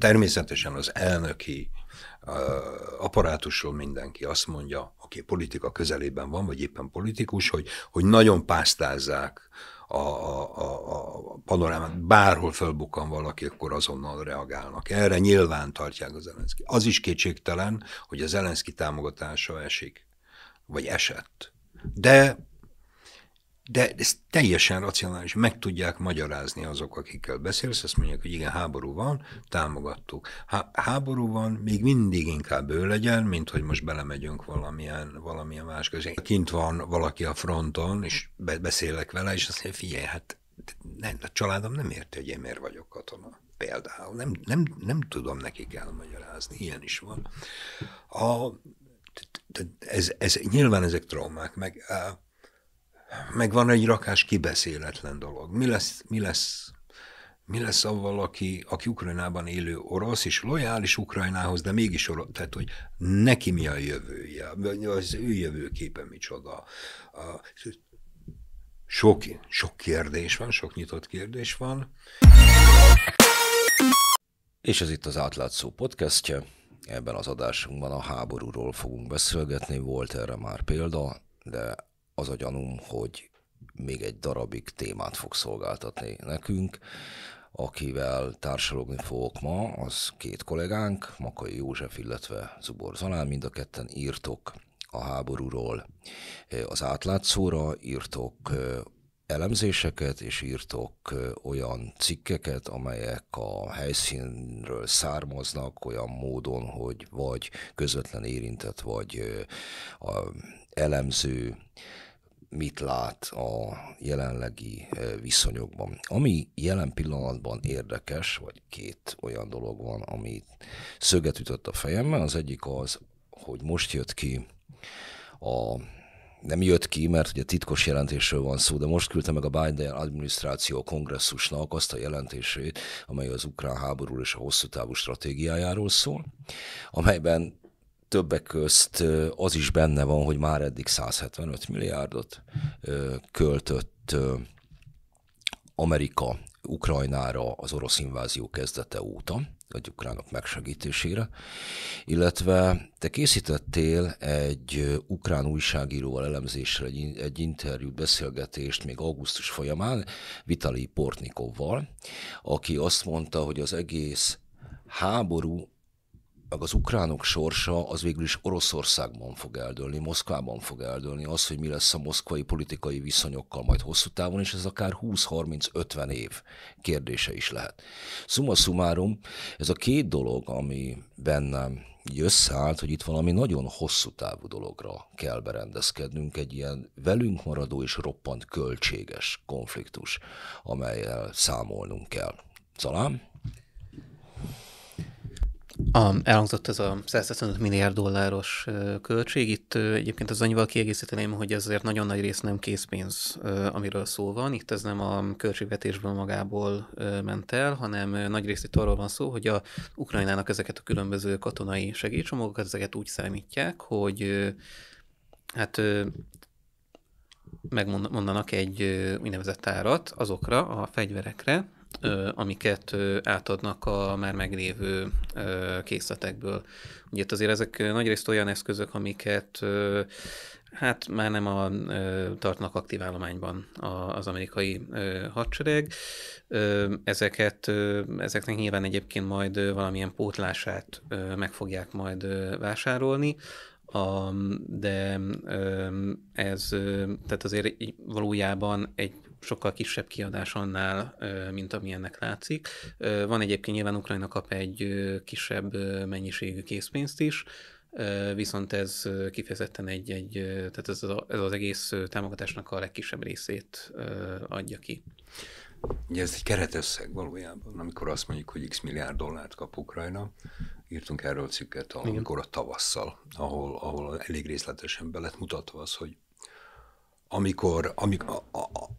természetesen az elnöki apparátusról mindenki azt mondja, aki politika közelében van, vagy éppen politikus, hogy, hogy nagyon pásztázzák a, a, a, panorámát, bárhol fölbukkan valaki, akkor azonnal reagálnak. Erre nyilván tartják az Zelenszki. Az is kétségtelen, hogy az Zelenszki támogatása esik, vagy esett. De de ez teljesen racionális, meg tudják magyarázni azok, akikkel beszélsz, azt mondják, hogy igen, háború van, támogattuk. Há- háború van, még mindig inkább ő legyen, mint hogy most belemegyünk valamilyen, valamilyen más közé. Kint van valaki a fronton, és be- beszélek vele, és azt mondja, figyelj, hát nem, a családom nem érti, hogy én miért vagyok katona. Például nem, nem, nem tudom nekik elmagyarázni, ilyen is van. A, ez, ez, nyilván ezek traumák, meg meg van egy rakás kibeszéletlen dolog. Mi lesz, mi lesz, mi lesz avval, aki, aki Ukrajnában élő orosz, és lojális Ukrajnához, de mégis orosz, tehát hogy neki mi a jövője, az ő jövőképe micsoda. A, sok, sok kérdés van, sok nyitott kérdés van. És ez itt az Átlátszó podcastje. Ebben az adásunkban a háborúról fogunk beszélgetni, volt erre már példa, de az a gyanúm, hogy még egy darabig témát fog szolgáltatni nekünk, akivel társalogni fogok ma, az két kollégánk, Makai József, illetve Zubor Zalán, mind a ketten írtok a háborúról az átlátszóra, írtok elemzéseket, és írtok olyan cikkeket, amelyek a helyszínről származnak olyan módon, hogy vagy közvetlen érintett, vagy a elemző mit lát a jelenlegi viszonyokban. Ami jelen pillanatban érdekes, vagy két olyan dolog van, ami szöget ütött a fejembe, az egyik az, hogy most jött ki a nem jött ki, mert ugye titkos jelentésről van szó, de most küldte meg a Biden adminisztráció a kongresszusnak azt a jelentését, amely az ukrán háború és a hosszú távú stratégiájáról szól, amelyben többek közt az is benne van, hogy már eddig 175 milliárdot költött Amerika Ukrajnára az orosz invázió kezdete óta, vagy ukránok megsegítésére, illetve te készítettél egy ukrán újságíróval elemzésre egy, egy interjút, beszélgetést még augusztus folyamán Vitali Portnikovval, aki azt mondta, hogy az egész háború meg az ukránok sorsa az végül is Oroszországban fog eldőlni, Moszkvában fog eldőlni, az, hogy mi lesz a moszkvai politikai viszonyokkal majd hosszú távon, és ez akár 20-30-50 év kérdése is lehet. Summa summarum, ez a két dolog, ami bennem így összeállt, hogy itt valami nagyon hosszú távú dologra kell berendezkednünk, egy ilyen velünk maradó és roppant költséges konfliktus, amelyel számolnunk kell. Szalám? A, um, elhangzott ez a 125 milliárd dolláros költség. Itt egyébként az annyival kiegészíteném, hogy ezért nagyon nagy rész nem készpénz, amiről szó van. Itt ez nem a költségvetésből magából ment el, hanem nagy részt itt arról van szó, hogy a Ukrajnának ezeket a különböző katonai segélycsomagokat, ezeket úgy számítják, hogy hát megmondanak egy úgynevezett árat azokra a fegyverekre, amiket átadnak a már meglévő készletekből. Ugye itt azért ezek nagyrészt olyan eszközök, amiket hát már nem a, tartnak aktív állományban az amerikai hadsereg. Ezeket, ezeknek nyilván egyébként majd valamilyen pótlását meg fogják majd vásárolni, a, de ez, tehát azért valójában egy sokkal kisebb kiadás annál, mint amilyennek látszik. Van egyébként nyilván Ukrajna kap egy kisebb mennyiségű készpénzt is, viszont ez kifejezetten egy, egy tehát ez az, ez az egész támogatásnak a legkisebb részét adja ki. Ugye ez egy keretösszeg valójában, amikor azt mondjuk, hogy x milliárd dollárt kap Ukrajna, írtunk erről cikket amikor a tavasszal, ahol, ahol elég részletesen be lett mutatva az, hogy amikor, amik, a, a,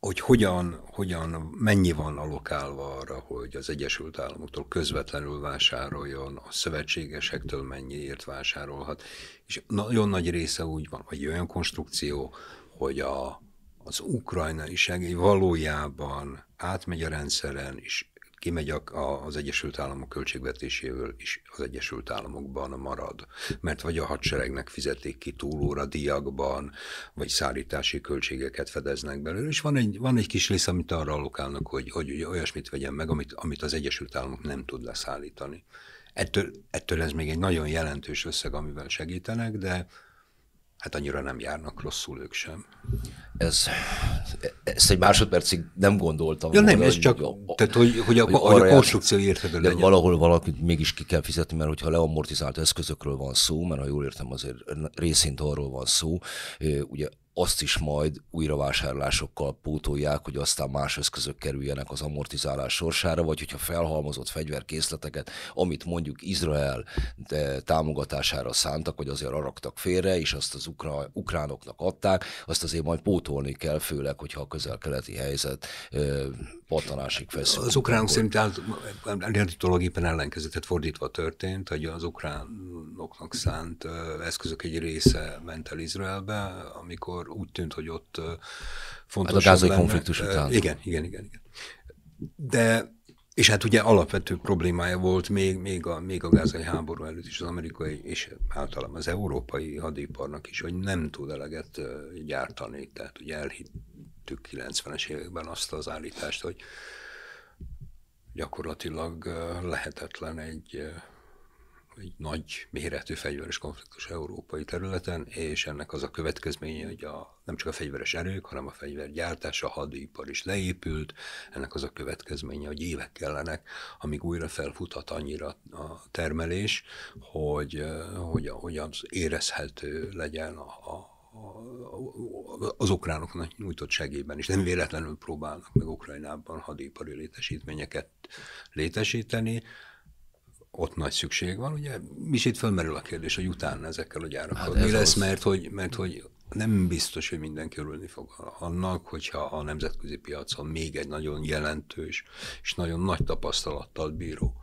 hogy hogyan, hogyan, mennyi van alokálva arra, hogy az Egyesült Államoktól közvetlenül vásároljon, a szövetségesektől mennyiért vásárolhat, és nagyon nagy része úgy van, hogy olyan konstrukció, hogy a, az ukrajnai segély valójában átmegy a rendszeren, és kimegy a, a, az Egyesült Államok költségvetéséből is az Egyesült Államokban marad. Mert vagy a hadseregnek fizetik ki túlóra diakban, vagy szállítási költségeket fedeznek belőle, és van egy, van egy kis rész, amit arra alokálnak, hogy, hogy, hogy olyasmit vegyen meg, amit, amit az Egyesült Államok nem tud leszállítani. Ettől, ettől ez még egy nagyon jelentős összeg, amivel segítenek, de hát annyira nem járnak rosszul ők sem. Ez, ezt egy másodpercig nem gondoltam. Ja, nem, ez csak, a, tehát, hogy, hogy, a, hogy a konstrukció érthető legyen. Valahol valakit mégis ki kell fizetni, mert hogyha leamortizált eszközökről van szó, mert ha jól értem, azért részint arról van szó, ugye azt is majd újravásárlásokkal pótolják, hogy aztán más eszközök kerüljenek az amortizálás sorsára, vagy hogyha felhalmozott fegyverkészleteket, amit mondjuk Izrael támogatására szántak, vagy azért araktak félre, és azt az ukra- ukránoknak adták, azt azért majd pótolni kell, főleg, hogyha a közel-keleti helyzet pattanásig feszül. Az ukránok szerintem éppen ellenkezetet fordítva történt, hogy az ukránoknak szánt eszközök egy része ment el Izraelbe, amikor úgy tűnt, hogy ott fontos. Hát a gázai lenne. konfliktus után. Igen, igen, igen, igen. De és hát ugye alapvető problémája volt még, még, a, még a gázai háború előtt is az amerikai, és általában az európai hadiparnak is, hogy nem tud eleget gyártani, tehát ugye elhitt vettük 90-es években azt az állítást, hogy gyakorlatilag lehetetlen egy, egy nagy méretű fegyveres konfliktus európai területen, és ennek az a következménye, hogy a, nem csak a fegyveres erők, hanem a fegyvergyártás, a hadipar is leépült, ennek az a következménye, hogy évek kellenek, amíg újra felfuthat annyira a termelés, hogy, hogy, hogy az érezhető legyen a, a az ukránoknak nyújtott segélyben is. Nem véletlenül próbálnak meg Ukrajnában hadipari létesítményeket létesíteni, ott nagy szükség van. Ugye mi is itt fölmerül a kérdés, hogy utána ezekkel a gyárakkal hát mi lesz, az... mert hogy, mert hogy nem biztos, hogy mindenki örülni fog annak, hogyha a nemzetközi piacon még egy nagyon jelentős és nagyon nagy tapasztalattal bíró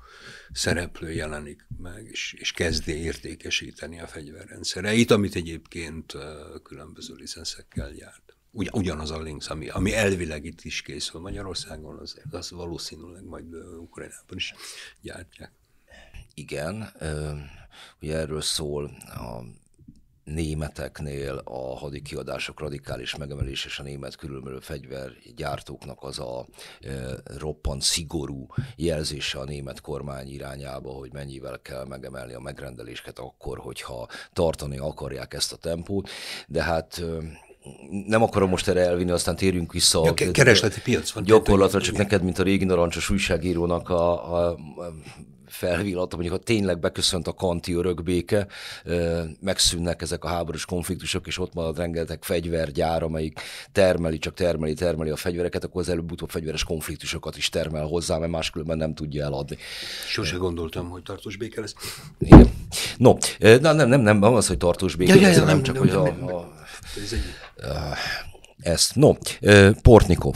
szereplő jelenik meg, és, és kezdi értékesíteni a fegyverrendszereit, amit egyébként különböző licenszekkel járt. Ugy, ugyanaz a links, ami, ami elvileg itt is készül Magyarországon, az, az valószínűleg majd Ukrajnában is gyártják. Igen, ugye erről szól a németeknél a hadi kiadások radikális megemelés és a német különböző fegyvergyártóknak az a e, roppant szigorú jelzése a német kormány irányába, hogy mennyivel kell megemelni a megrendeléseket akkor, hogyha tartani akarják ezt a tempót, de hát e, nem akarom most erre elvinni, aztán térjünk vissza. Ja, keresleti piac van. Gyakorlatra csak neked, mint a régi narancsos újságírónak a, a felvillat, mondjuk ha tényleg beköszönt a kanti örökbéke, megszűnnek ezek a háborús konfliktusok, és ott marad rengeteg fegyvergyár, amelyik termeli, csak termeli, termeli a fegyvereket, akkor az előbb-utóbb fegyveres konfliktusokat is termel hozzá, mert máskülönben nem tudja eladni. Sose gondoltam, hogy tartós béke lesz. Igen. No, nem, nem, nem, nem az, hogy tartós béke ja, lesz, ja, nem, nem, csak, nem, hogy nem, a, a, ez egy... ezt. No, Portnikov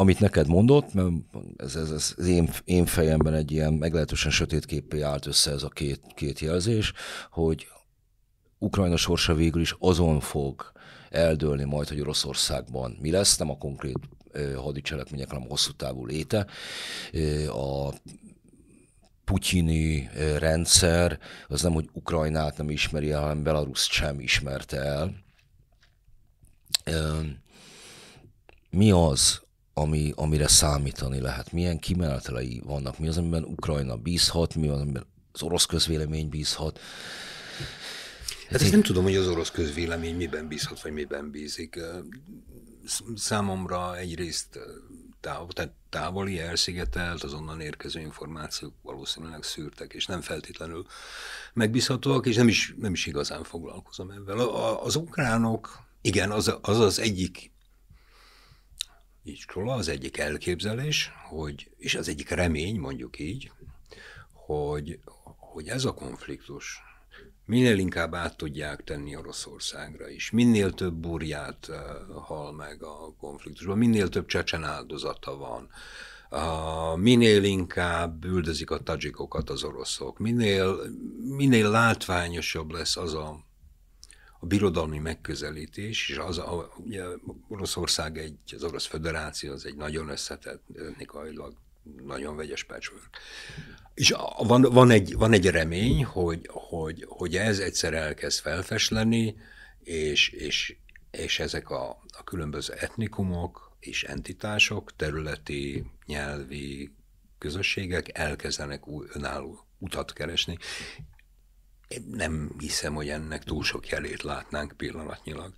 amit neked mondott, mert ez, ez, ez az én, én fejemben egy ilyen meglehetősen sötét képé állt össze ez a két, két jelzés, hogy Ukrajna sorsa végül is azon fog eldőlni majd, hogy Oroszországban mi lesz, nem a konkrét hadicselekmények, hanem a hosszú távú léte. A putyini rendszer az nem, hogy Ukrajnát nem ismeri el, hanem Belarus sem ismerte el. Mi az, ami, amire számítani lehet? Milyen kimenetelei vannak? Mi az, amiben Ukrajna bízhat? Mi az, amiben az orosz közvélemény bízhat? Hát én nem tudom, hogy az orosz közvélemény miben bízhat, vagy miben bízik. Számomra egyrészt távol, tehát távoli, elszigetelt, az onnan érkező információk valószínűleg szűrtek, és nem feltétlenül megbízhatóak, és nem is, nem is igazán foglalkozom ebben. Az ukránok, igen, az, az az egyik iskola, az egyik elképzelés, hogy, és az egyik remény, mondjuk így, hogy, hogy ez a konfliktus minél inkább át tudják tenni Oroszországra is. Minél több burját eh, hal meg a konfliktusban, minél több csecsen áldozata van, eh, minél inkább üldözik a tadzsikokat az oroszok, minél, minél látványosabb lesz az a a birodalmi megközelítés, és az, a, ugye Oroszország egy, az Orosz Föderáció az egy nagyon összetett etnikailag nagyon vegyes patchwork. És van, van, egy, van egy remény, hogy, hogy, hogy ez egyszer elkezd felfesleni, és, és, és ezek a, a különböző etnikumok és entitások, területi, nyelvi közösségek elkezdenek új önálló utat keresni, én nem hiszem, hogy ennek túl sok jelét látnánk pillanatnyilag.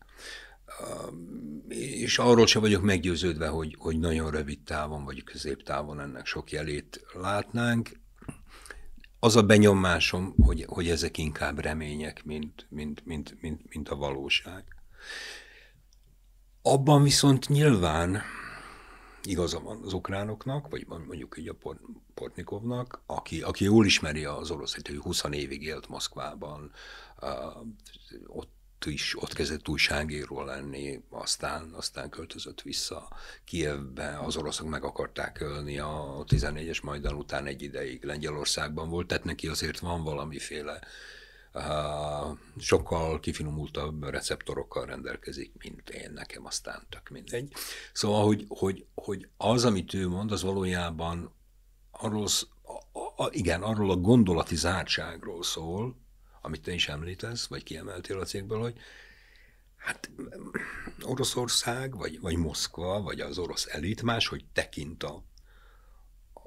És arról sem vagyok meggyőződve, hogy, hogy nagyon rövid távon vagy középtávon ennek sok jelét látnánk. Az a benyomásom, hogy, hogy ezek inkább remények, mint, mint, mint, mint, mint a valóság. Abban viszont nyilván, igaza van az ukránoknak, vagy mondjuk így a Portnikovnak, aki, aki jól ismeri az orosz, hogy 20 évig élt Moszkvában, ott is ott kezdett újságíró lenni, aztán, aztán költözött vissza Kievbe, az oroszok meg akarták ölni a 14-es Majdan után egy ideig Lengyelországban volt, tehát neki azért van valamiféle uh, sokkal kifinomultabb receptorokkal rendelkezik, mint én, nekem aztán tök mindegy. Szóval, hogy, hogy, hogy az, amit ő mond, az valójában arról, a, a, igen, arról a gondolati zártságról szól, amit te is említesz, vagy kiemeltél a cégből, hogy hát Oroszország, vagy, vagy Moszkva, vagy az orosz elit máshogy tekint a,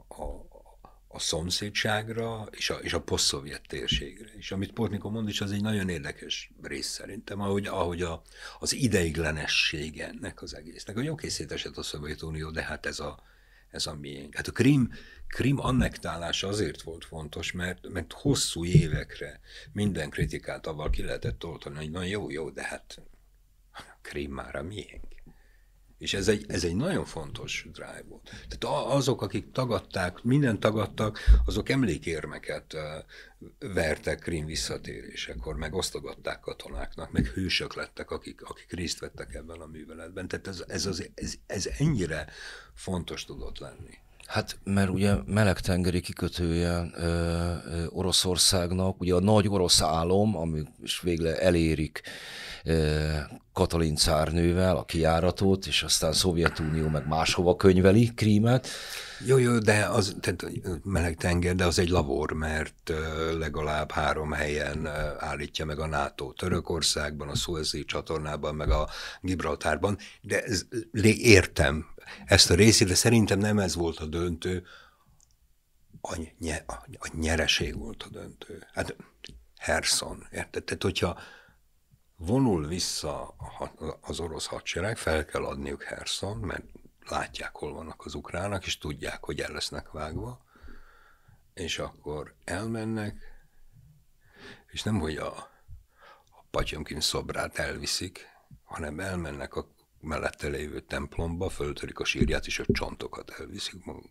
a, a szomszédságra és a, és a posztszovjet térségre. És amit Portnikov mond is, az egy nagyon érdekes rész szerintem, ahogy, ahogy a, az ideiglenesség ennek az egésznek, hogy oké, szétesett a Szovjetunió, de hát ez a, ez a miénk. Hát a Krim, Krim annektálása azért volt fontos, mert, mert hosszú évekre minden kritikát avval ki lehetett toltani, hogy na jó, jó, de hát a Krim már a miénk. És ez egy, ez egy nagyon fontos drive volt. Tehát azok, akik tagadták, mindent tagadtak, azok emlékérmeket vertek Krim visszatérésekor, meg osztogatták katonáknak, meg hősök lettek, akik, akik részt vettek ebben a műveletben. Tehát ez, ez, az, ez, ez ennyire fontos tudott lenni. Hát mert ugye melegtengeri kikötője ö, ö, Oroszországnak, ugye a nagy orosz álom, ami is végre elérik ö, Katalin cárnővel a kiáratot, és aztán Szovjetunió meg máshova könyveli Krímet. Jó, jó, de az tehát meleg tenger, de az egy labor, mert legalább három helyen állítja meg a NATO. Törökországban, a Suezi csatornában, meg a Gibraltárban, de ez, értem, ezt a részét, de szerintem nem ez volt a döntő, a, nye, a, a nyereség volt a döntő. Hát Herson, érted? Tehát, hogyha vonul vissza az orosz hadsereg, fel kell adniuk Herson, mert látják, hol vannak az ukrának, és tudják, hogy el lesznek vágva, és akkor elmennek, és nem, hogy a, a Patyomkin szobrát elviszik, hanem elmennek a mellette lévő templomba, föltörik a sírját, és a csontokat elviszik maguk.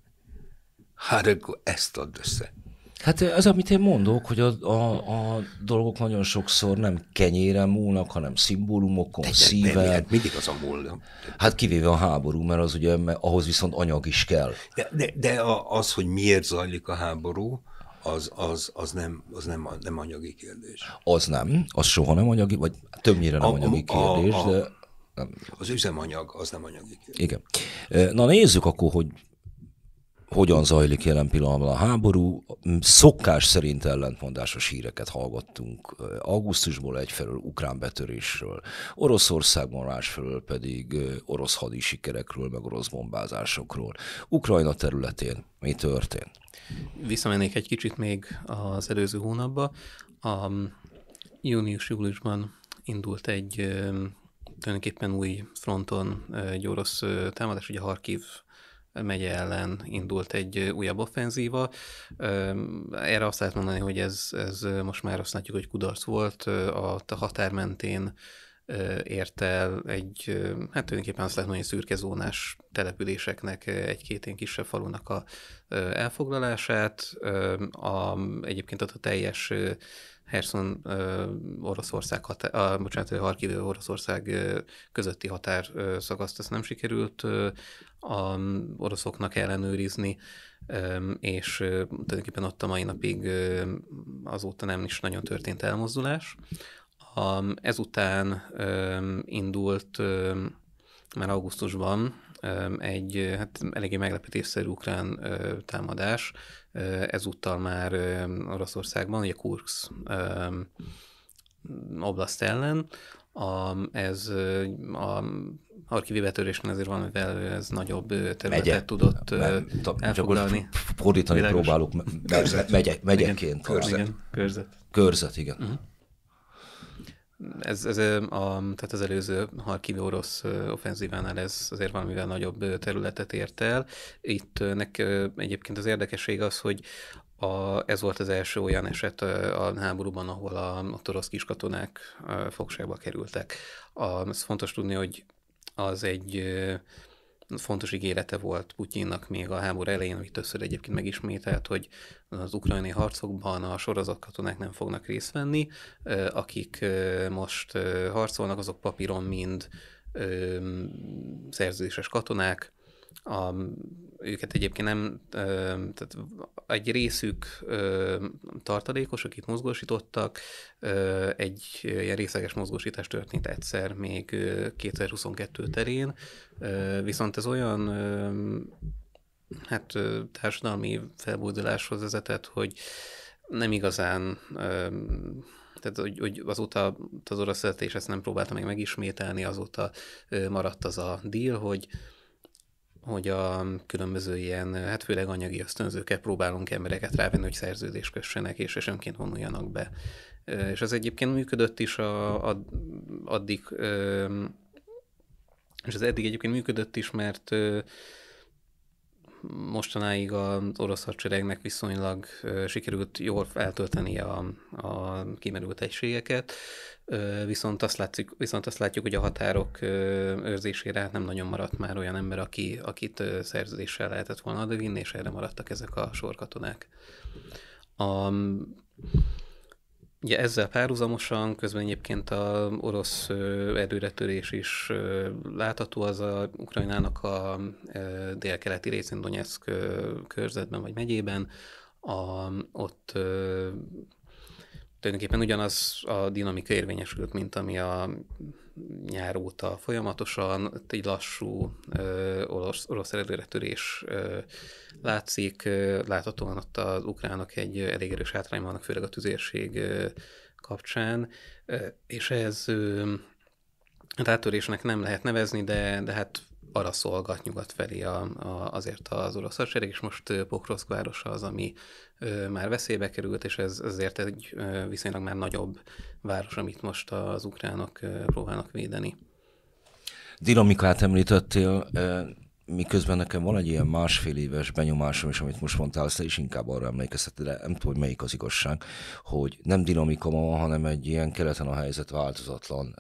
Hát akkor ezt add össze. Hát az, amit én mondok, hogy a, a, a dolgok nagyon sokszor nem kenyére múlnak, hanem szimbólumokon, szíven. Hát mindig az a múlna. Hát kivéve a háború, mert az ugye, mert ahhoz viszont anyag is kell. De, de, de az, hogy miért zajlik a háború, az, az, az, nem, az nem, nem anyagi kérdés. Az nem, az soha nem anyagi, vagy többnyire nem a, anyagi kérdés, a, a, de az üzemanyag, az nem anyagi. Igen. Na nézzük akkor, hogy hogyan zajlik jelen pillanatban a háború. Szokás szerint ellentmondásos híreket hallgattunk. Augusztusból egyfelől ukrán betörésről, Oroszországban másfelől pedig orosz hadi sikerekről, meg orosz bombázásokról. Ukrajna területén mi történt? Visszamennék egy kicsit még az előző hónapba. A június-júliusban indult egy tulajdonképpen új fronton egy orosz támadás, ugye Harkiv megye ellen indult egy újabb offenzíva. Erre azt lehet mondani, hogy ez, ez most már azt látjuk, hogy kudarc volt. A határ mentén ért el egy, hát tulajdonképpen azt lehet mondani, szürke zónás településeknek, egy-két ilyen kisebb falunak a elfoglalását. A, egyébként ott a teljes Herson Oroszország határ, a, bocsánat, Harkiv Oroszország közötti határ ö, szakaszt, ezt nem sikerült a oroszoknak ellenőrizni, és ö, tulajdonképpen ott a mai napig azóta nem is nagyon történt elmozdulás. A, ezután indult ö, már augusztusban egy hát eléggé meglepetésszerű ukrán támadás, ezúttal már Oroszországban, ugye Kursk oblaszt ellen. A, ez a archívi betörésnél azért van, mivel ez nagyobb területet megye. tudott Mert, elfoglalni. fordítani Világos. próbálok, me, me, megye, megyeként. Körzet. Igen, körzet. Körzet, igen. Uh-huh ez, ez a, tehát az előző Harkiv orosz offenzívánál ez azért valamivel nagyobb területet ért el. Itt nek, egyébként az érdekesség az, hogy a, ez volt az első olyan eset a, háborúban, ahol a, a torosz kiskatonák fogságba kerültek. A, ez fontos tudni, hogy az egy fontos ígérete volt Putyinnak még a háború elején, amit többször egyébként megismételt, hogy az ukrajnai harcokban a katonák nem fognak részt venni, akik most harcolnak, azok papíron mind szerződéses katonák, a, őket egyébként nem, tehát egy részük tartalékos, akit mozgósítottak, egy ilyen részleges mozgósítás történt egyszer még 2022 terén, viszont ez olyan hát társadalmi felbújduláshoz vezetett, hogy nem igazán tehát hogy, hogy azóta az orosz születés ezt nem próbálta még megismételni, azóta maradt az a deal, hogy hogy a különböző ilyen, hát főleg anyagi ösztönzőkkel próbálunk embereket rávenni, hogy szerződést kössenek és, és önként vonuljanak be. És az egyébként működött is a, a, addig, és az eddig egyébként működött is, mert mostanáig az orosz hadseregnek viszonylag sikerült jól eltölteni a, a kimerült egységeket, viszont azt, látszik, viszont azt látjuk, hogy a határok őrzésére nem nagyon maradt már olyan ember, aki, akit szerződéssel lehetett volna adni, és erre maradtak ezek a sorkatonák. A, Ugye ezzel párhuzamosan közben egyébként a orosz erőretörés is látható, az a Ukrajnának a délkeleti részén Donetsk körzetben vagy megyében, a, ott tulajdonképpen ugyanaz a dinamika érvényesült, mint ami a nyár óta folyamatosan, egy lassú ö, orosz, orosz előretörés ö, látszik, ö, láthatóan ott az ukránok egy elég erős hátrány vannak, főleg a tüzérség ö, kapcsán, ö, és ez ö, rátörésnek nem lehet nevezni, de, de hát arra szolgat nyugat felé a, a, azért az orosz hadsereg, és most Pokroszk városa az, ami már veszélybe került, és ez azért egy viszonylag már nagyobb város, amit most az ukránok próbálnak védeni. Dinamikát említettél, miközben nekem van egy ilyen másfél éves benyomásom, és amit most mondtál, azt is inkább arra emlékeztet, de nem tudom, hogy melyik az igazság, hogy nem dinamika van, hanem egy ilyen keleten a helyzet változatlan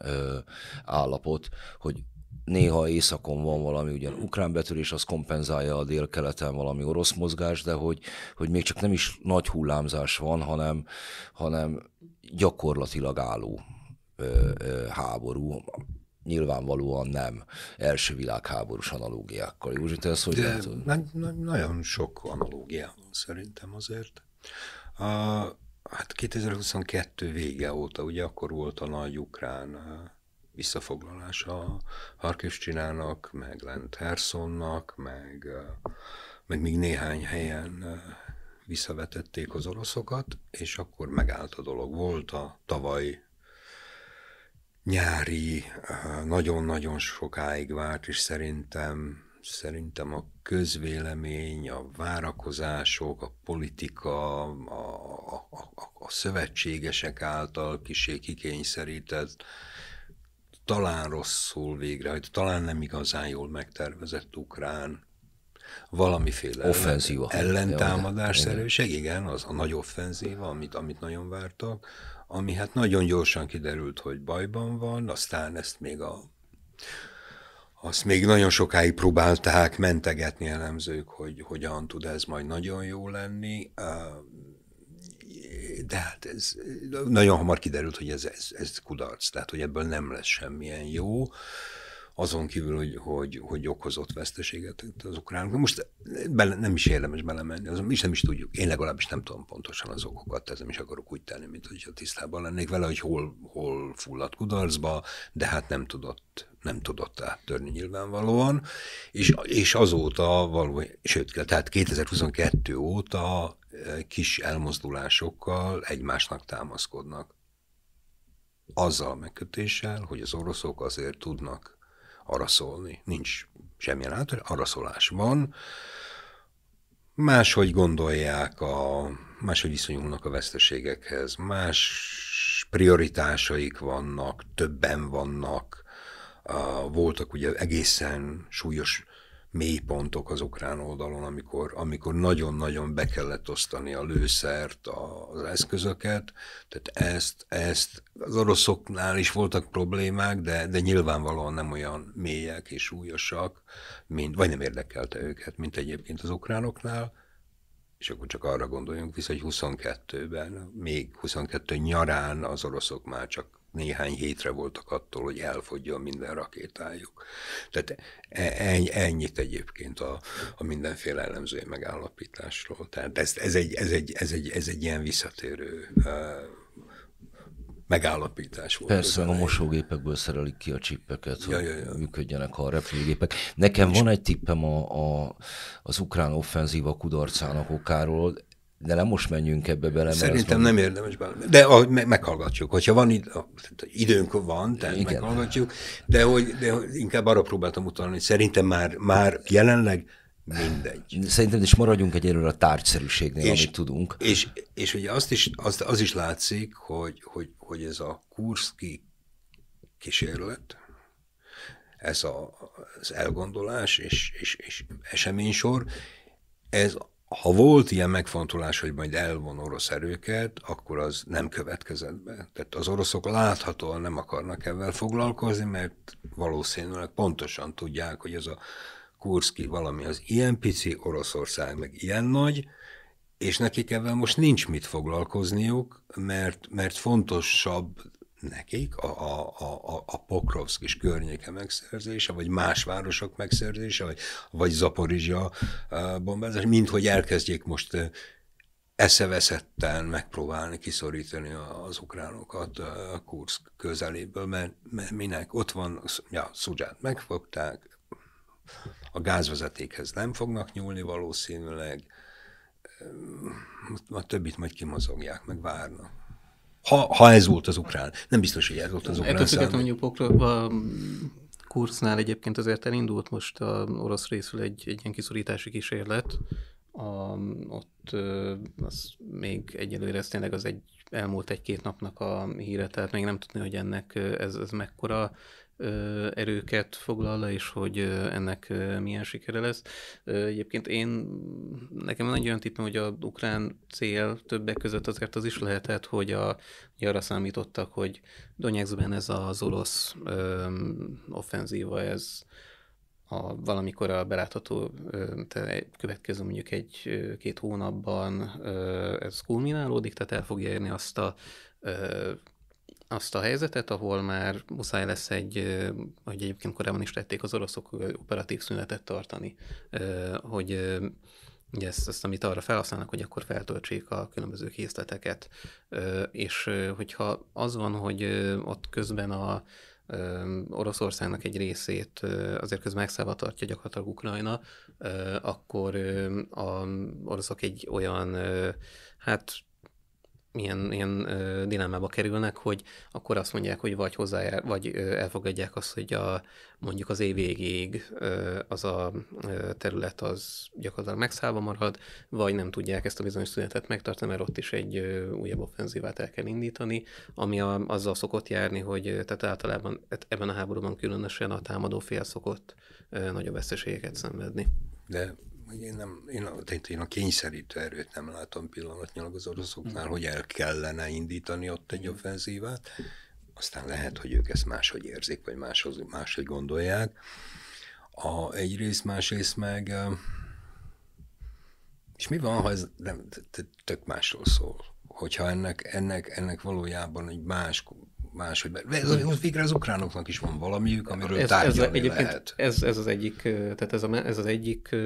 állapot, hogy néha északon van valami ugye ukrán betörés, az kompenzálja a délkeleten valami orosz mozgás, de hogy, hogy még csak nem is nagy hullámzás van, hanem, hanem gyakorlatilag álló ö, ö, háború, nyilvánvalóan nem első világháborús analógiákkal. Józsi, te ezt hogy De Na, na, nagyon sok analógia van szerintem azért. A, hát 2022 vége óta, ugye akkor volt a nagy ukrán visszafoglalása Harkivcsinának, meg Lent Hersonnak, meg, meg még néhány helyen visszavetették az oroszokat, és akkor megállt a dolog. Volt a tavaly nyári, nagyon-nagyon sokáig várt, és szerintem szerintem a közvélemény, a várakozások, a politika, a, a, a, a szövetségesek által kisé kikényszerített talán rosszul végrehajtott, talán nem igazán jól megtervezett ukrán valamiféle offenzíva. ellentámadás szerűség, igen, az a nagy offenzíva, amit, amit nagyon vártak, ami hát nagyon gyorsan kiderült, hogy bajban van, aztán ezt még a azt még nagyon sokáig próbálták mentegetni elemzők, hogy hogyan tud ez majd nagyon jó lenni de hát ez nagyon hamar kiderült, hogy ez, ez, ez kudarc, tehát hogy ebből nem lesz semmilyen jó azon kívül, hogy, hogy, hogy okozott veszteséget az ukránok. Most bele, nem is érdemes belemenni, azon is nem is tudjuk. Én legalábbis nem tudom pontosan az okokat, tehát nem is akarok úgy tenni, mint hogyha tisztában lennék vele, hogy hol, hol fulladt kudarcba, de hát nem tudott nem tudott áttörni nyilvánvalóan, és, és azóta való, sőt, tehát 2022 óta kis elmozdulásokkal egymásnak támaszkodnak. Azzal a megkötéssel, hogy az oroszok azért tudnak arra szólni. Nincs semmilyen át, arra szólás van. Máshogy gondolják, a, máshogy viszonyulnak a veszteségekhez, más prioritásaik vannak, többen vannak, voltak ugye egészen súlyos mélypontok az ukrán oldalon, amikor, amikor nagyon-nagyon be kellett osztani a lőszert, az eszközöket, tehát ezt, ezt az oroszoknál is voltak problémák, de, de nyilvánvalóan nem olyan mélyek és súlyosak, mint, vagy nem érdekelte őket, mint egyébként az ukránoknál, és akkor csak arra gondoljunk vissza, hogy 22-ben, még 22 nyarán az oroszok már csak néhány hétre voltak attól, hogy elfogyjon minden rakétájuk. Tehát e-, ennyit egyébként a, a mindenféle elemzői megállapításról. Tehát ez, ez, egy, ez, egy, ez, egy, ez egy ilyen visszatérő e, megállapítás volt. Persze, a mosógépekből szerelik ki a csippeket, ja, hogy ja, ja. működjenek a repülőgépek. Nekem van egy tippem a, a, az ukrán offenzíva kudarcának okáról, de nem most menjünk ebbe bele. Szerintem nem mondjuk. érdemes bele. De ahogy me- meghallgatjuk, hogyha van id- időnk van, tehát Igen. meghallgatjuk, de hogy, de hogy inkább arra próbáltam utalni, hogy szerintem már, már jelenleg mindegy. Szerintem is maradjunk egyelőre a tárgyszerűségnél, és, amit tudunk. És, és ugye azt is, az, az is látszik, hogy, hogy, hogy ez a kurszki kísérlet, ez a, az elgondolás és, és, és eseménysor, ez ha volt ilyen megfontolás, hogy majd elvon orosz erőket, akkor az nem következett be. Tehát az oroszok láthatóan nem akarnak ebben foglalkozni, mert valószínűleg pontosan tudják, hogy ez a Kurszki valami az ilyen pici, Oroszország meg ilyen nagy, és nekik ebben most nincs mit foglalkozniuk, mert, mert fontosabb nekik a, a, a, a Pokrovsk és környéke megszerzése, vagy más városok megszerzése, vagy, vagy Zaporizsia bombázás, mint hogy elkezdjék most eszeveszetten megpróbálni kiszorítani az ukránokat a Kursz közeléből, mert, mert minek? Ott van, ja, Szudzsát megfogták, a gázvezetékhez nem fognak nyúlni valószínűleg, a többit majd kimozogják, meg várnak. Ha, ha ez volt az ukrán. Nem biztos, hogy ez volt az ukrán Ettől mondjuk a kursznál egyébként azért elindult most a orosz részül egy, egy ilyen kiszorítási kísérlet. A, ott az még egyelőre ez tényleg az egy elmúlt egy-két napnak a híre, tehát még nem tudni, hogy ennek ez, ez mekkora erőket foglal le, és hogy ennek milyen sikere lesz. Egyébként én, nekem van egy olyan tippem, hogy a ukrán cél többek között azért az is lehetett, hogy a, hogy arra számítottak, hogy Donetskben ez az orosz ö, offenzíva, ez a, valamikor a belátható következő mondjuk egy-két hónapban ö, ez kulminálódik, tehát el fogja érni azt a azt a helyzetet, ahol már muszáj lesz egy, hogy egyébként korábban is tették az oroszok, operatív szünetet tartani, hogy ugye ezt, ezt, amit arra felhasználnak, hogy akkor feltöltsék a különböző készleteket. És hogyha az van, hogy ott közben a Oroszországnak egy részét azért közben megszállva tartja gyakorlatilag Ukrajna, akkor a oroszok egy olyan, hát ilyen, ilyen ö, dilemmába kerülnek, hogy akkor azt mondják, hogy vagy hozzájár, vagy ö, elfogadják azt, hogy a, mondjuk az év végéig ö, az a ö, terület az gyakorlatilag megszállva marad, vagy nem tudják ezt a bizonyos szünetet megtartani, mert ott is egy ö, újabb offenzívát el kell indítani, ami a, azzal szokott járni, hogy tehát általában ebben a háborúban különösen a támadó fél szokott ö, nagyobb veszteségeket szenvedni. De hogy én, nem, én, a, én a kényszerítő erőt nem látom pillanatnyilag az oroszoknál, mhm. hogy el kellene indítani ott egy mhm. offenzívát, aztán lehet, hogy ők ezt máshogy érzik, vagy máshoz, máshogy gondolják. A, egyrészt, másrészt meg, és mi van, ha ez nem, tök másról szól? Hogyha ennek, ennek, ennek valójában egy más máshogy. De ez, az, végre az ukránoknak is van valamiük, amiről ez, tárgyalni ez, lehet. Ez, ez, az egyik, tehát ez, a, ez az egyik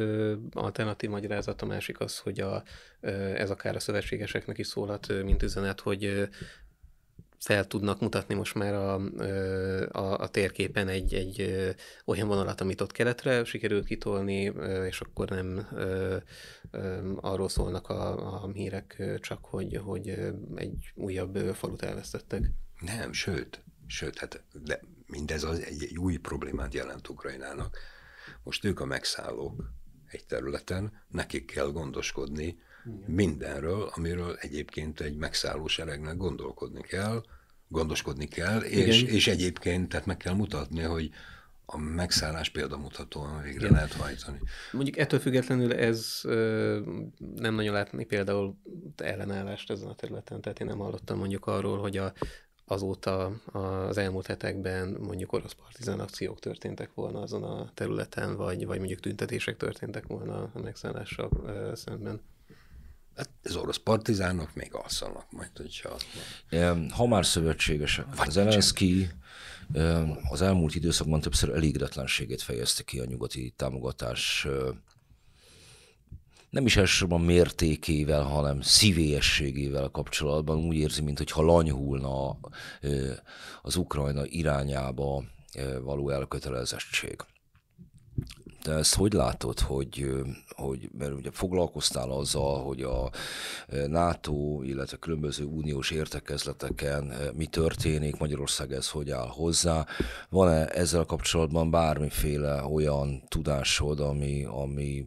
alternatív magyarázat, a másik az, hogy a, ez akár a szövetségeseknek is szólhat, mint üzenet, hogy fel tudnak mutatni most már a, a, a térképen egy, egy olyan vonalat, amit ott keletre sikerült kitolni, és akkor nem arról szólnak a, a hírek csak, hogy, hogy egy újabb falut elvesztettek. Nem, sőt, sőt, hát de mindez az egy, egy új problémát jelent Ukrajnának. Most ők a megszállók egy területen, nekik kell gondoskodni mindenről, amiről egyébként egy megszálló seregnek gondolkodni kell, gondoskodni kell, és, és egyébként tehát meg kell mutatni, hogy a megszállás példamutatóan végre Igen. lehet hajtani. Mondjuk ettől függetlenül ez ö, nem nagyon látni például ellenállást ezen a területen, tehát én nem hallottam mondjuk arról, hogy a azóta az elmúlt hetekben mondjuk orosz partizán akciók történtek volna azon a területen, vagy, vagy mondjuk tüntetések történtek volna a megszállással szemben. Hát az orosz partizánok még alszanak majd, hogyha... Ha már szövetségesek, Zelenszky az elmúlt időszakban többször elégedetlenségét fejezte ki a nyugati támogatás nem is elsősorban mértékével, hanem szívélyességével kapcsolatban úgy érzi, mintha lanyhulna az Ukrajna irányába való elkötelezettség. De ezt hogy látod, hogy, hogy mert ugye foglalkoztál azzal, hogy a NATO, illetve különböző uniós értekezleteken mi történik, Magyarország ez hogy áll hozzá. Van-e ezzel kapcsolatban bármiféle olyan tudásod, ami, ami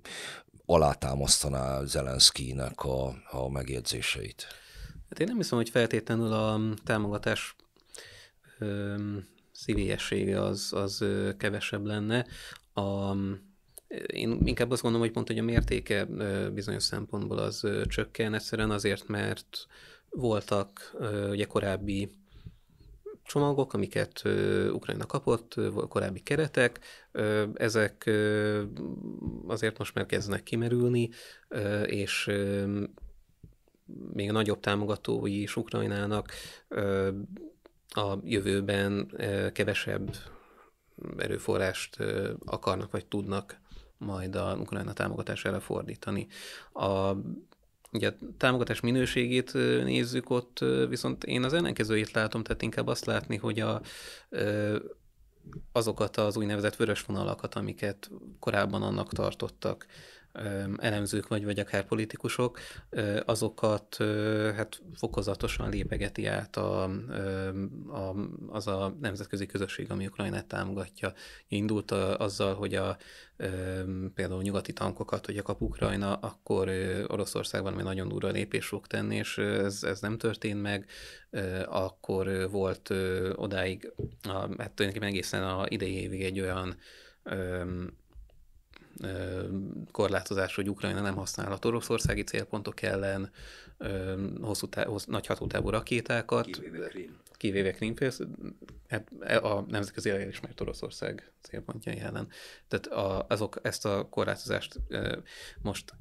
alátámasztaná Zelenszkinek a, a megjegyzéseit? Hát én nem hiszem, hogy feltétlenül a támogatás szívélyessége az, az kevesebb lenne. A, én inkább azt gondolom, hogy pont, hogy a mértéke bizonyos szempontból az csökken, egyszerűen azért, mert voltak ugye korábbi csomagok, amiket Ukrajna kapott, korábbi keretek, ezek azért most már kezdenek kimerülni, és még a nagyobb támogatói is Ukrajnának a jövőben kevesebb erőforrást akarnak vagy tudnak majd a Ukrajna támogatására fordítani. A Ugye a támogatás minőségét nézzük ott, viszont én az ellenkezőjét látom, tehát inkább azt látni, hogy a, azokat az úgynevezett vörös vonalakat, amiket korábban annak tartottak, elemzők vagy, vagy akár politikusok, azokat hát fokozatosan lépegeti át a, a, az a nemzetközi közösség, ami Ukrajnát támogatja. Indult a, azzal, hogy a például nyugati tankokat, a kap Ukrajna, akkor Oroszországban még nagyon durva lépés fog tenni, és ez, ez nem történt meg. Akkor volt odáig, a, hát tulajdonképpen egészen a idei évig egy olyan korlátozás, hogy Ukrajna nem a oroszországi célpontok ellen, hosszú tá- hossz, nagy hatótávú rakétákat. Kivéve Krim. Kivéve Krím hát a nemzetközi elismert Oroszország célpontjai ellen. Tehát a, azok ezt a korlátozást most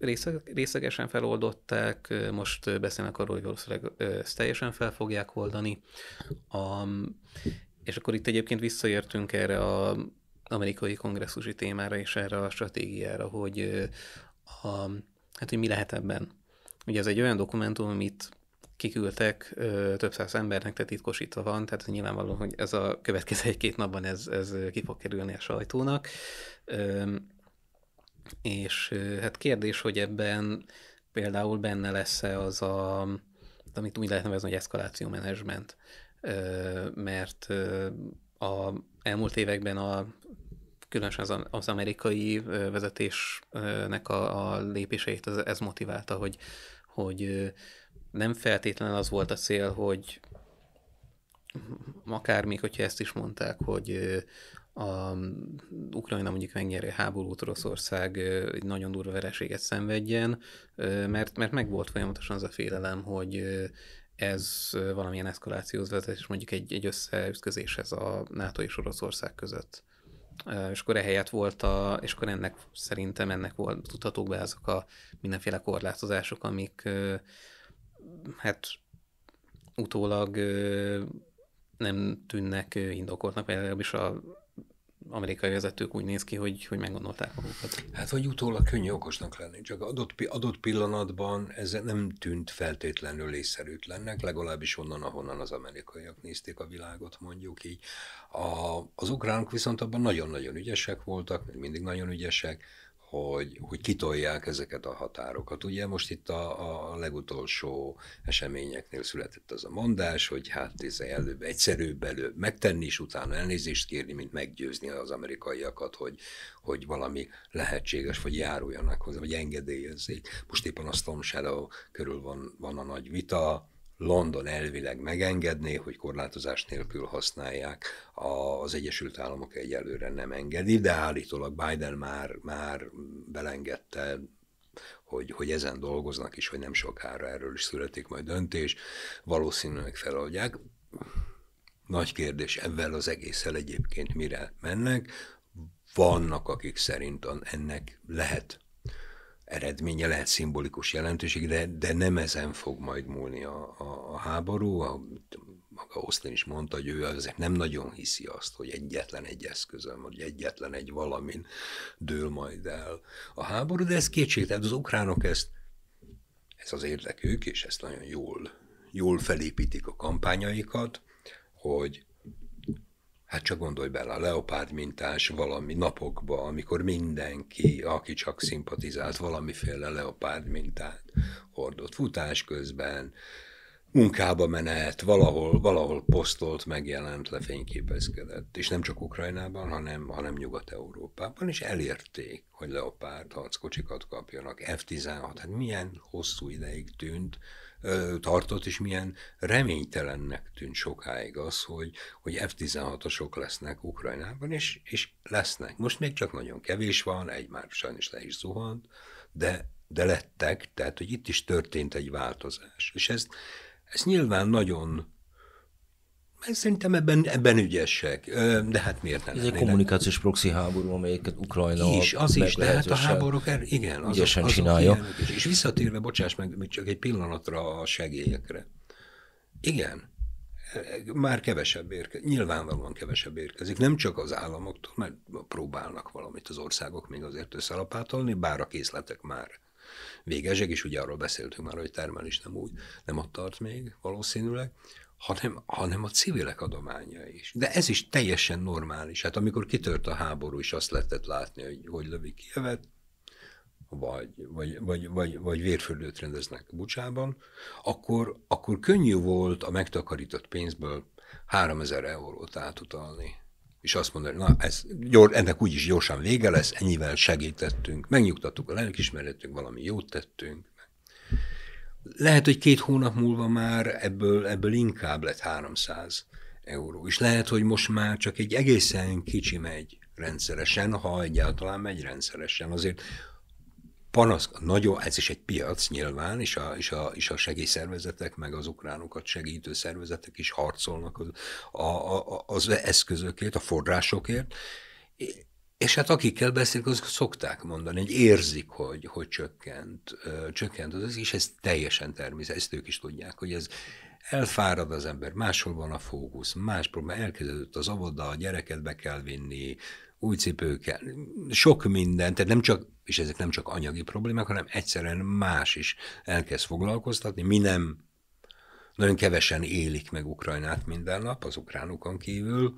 részlegesen feloldották, most beszélnek arról, hogy valószínűleg ezt teljesen fel fogják oldani. A, és akkor itt egyébként visszaértünk erre a amerikai kongresszusi témára és erre a stratégiára, hogy a, hát, hogy mi lehet ebben. Ugye ez egy olyan dokumentum, amit kiküldtek több száz embernek, tehát titkosítva van, tehát nyilvánvaló, hogy ez a következő egy-két napban ez, ez ki fog kerülni a sajtónak. és hát kérdés, hogy ebben például benne lesz-e az a, amit úgy lehet nevezni, hogy eszkaláció menedzsment, mert a elmúlt években a különösen az, az amerikai vezetésnek a, a lépéseit ez, ez motiválta, hogy, hogy nem feltétlenül az volt a cél, hogy akár még, hogyha ezt is mondták, hogy a Ukrajna mondjuk megnyeri a háborút, Oroszország egy nagyon durva vereséget szenvedjen, mert, mert meg volt folyamatosan az a félelem, hogy ez valamilyen eszkalációhoz vezet, és mondjuk egy, egy összeütközéshez a NATO és Oroszország között és akkor ehelyett volt a, és akkor ennek szerintem ennek volt, tudhatók be azok a mindenféle korlátozások, amik hát utólag nem tűnnek indokoltnak, legalábbis a amerikai vezetők úgy néz ki, hogy, hogy meggondolták magukat. Hát, hogy utólag könnyű okosnak lenni, csak adott, adott pillanatban ez nem tűnt feltétlenül észszerűtlennek, legalábbis onnan, ahonnan az amerikaiak nézték a világot, mondjuk így. A, az ukránok viszont abban nagyon-nagyon ügyesek voltak, még mindig nagyon ügyesek, hogy, hogy kitolják ezeket a határokat. Ugye most itt a, a legutolsó eseményeknél született az a mondás, hogy hát ez előbb egyszerűbb előbb megtenni, és utána elnézést kérni, mint meggyőzni az amerikaiakat, hogy, hogy valami lehetséges, vagy járuljanak hozzá, vagy engedélyezzék. Most éppen a Storm Shadow körül van, van a nagy vita, London elvileg megengedné, hogy korlátozás nélkül használják. Az Egyesült Államok egyelőre nem engedi, de állítólag Biden már, már belengedte hogy, hogy ezen dolgoznak, és hogy nem sokára erről is születik majd döntés, valószínűleg feloldják. Nagy kérdés, ebben az egésszel egyébként mire mennek. Vannak, akik szerint ennek lehet eredménye lehet szimbolikus jelentőség, de, de nem ezen fog majd múlni a, a, a háború. A, maga Osztin is mondta, hogy ő azért nem nagyon hiszi azt, hogy egyetlen egy eszközön, vagy egyetlen egy valamin dől majd el a háború, de ez kétségtelen. Az ukránok ezt, ez az érdekük, és ezt nagyon jól, jól felépítik a kampányaikat, hogy Hát csak gondolj bele, a leopárd mintás valami napokba, amikor mindenki, aki csak szimpatizált, valamiféle leopárd mintát hordott futás közben, munkába menet, valahol, valahol posztolt, megjelent, lefényképezkedett. És nem csak Ukrajnában, hanem, hanem Nyugat-Európában, és elérték, hogy leopárd harckocsikat kapjanak, F-16, hát milyen hosszú ideig tűnt, tartott, és milyen reménytelennek tűnt sokáig az, hogy, hogy F-16-osok lesznek Ukrajnában, és, és lesznek. Most még csak nagyon kevés van, egy már sajnos le is zuhant, de, de lettek, tehát hogy itt is történt egy változás. És ezt, ezt nyilván nagyon Szerintem ebben, ebben ügyesek, de hát miért nem Ez egy kommunikációs proxy háború, amelyeket Ukrajna is, az is, de hát a háborúk, el, igen, azok, ügyesen azok csinálja. Ilyenek, és, és visszatérve, bocsáss meg, csak egy pillanatra a segélyekre. Igen, már kevesebb érkezik, nyilvánvalóan kevesebb érkezik, nem csak az államoktól, mert próbálnak valamit az országok még azért összelapátolni, bár a készletek már végesek, és ugye arról beszéltünk már, hogy termelés nem úgy nem ott tart még valószínűleg, hanem, hanem a civilek adománya is. De ez is teljesen normális. Hát amikor kitört a háború, is azt lehetett látni, hogy hogy lövik Kievet, vagy, vagy, vagy, vagy, vagy vérfürdőt rendeznek Bucsában, akkor, akkor könnyű volt a megtakarított pénzből 3000 eurót átutalni. És azt mondani, na ez, ennek úgyis gyorsan vége lesz, ennyivel segítettünk, megnyugtattuk a lelkismeretünk, valami jót tettünk, lehet, hogy két hónap múlva már ebből, ebből inkább lett 300 euró. És lehet, hogy most már csak egy egészen kicsi megy rendszeresen, ha egyáltalán megy rendszeresen. Azért panasz, nagyon, ez is egy piac nyilván, és a, és a, és a segélyszervezetek, meg az ukránokat segítő szervezetek is harcolnak az, a, a, az eszközökért, a forrásokért, és hát akikkel beszélek, azok szokták mondani, hogy érzik, hogy, hogy csökkent, csökkent az, és ez teljesen természetes, ezt ők is tudják, hogy ez elfárad az ember, máshol van a fókusz, más probléma, elkezdődött az avoda, a gyereket be kell vinni, új cipőkkel, sok minden, tehát nem csak, és ezek nem csak anyagi problémák, hanem egyszerűen más is elkezd foglalkoztatni, mi nem, nagyon kevesen élik meg Ukrajnát minden nap, az ukránokon kívül,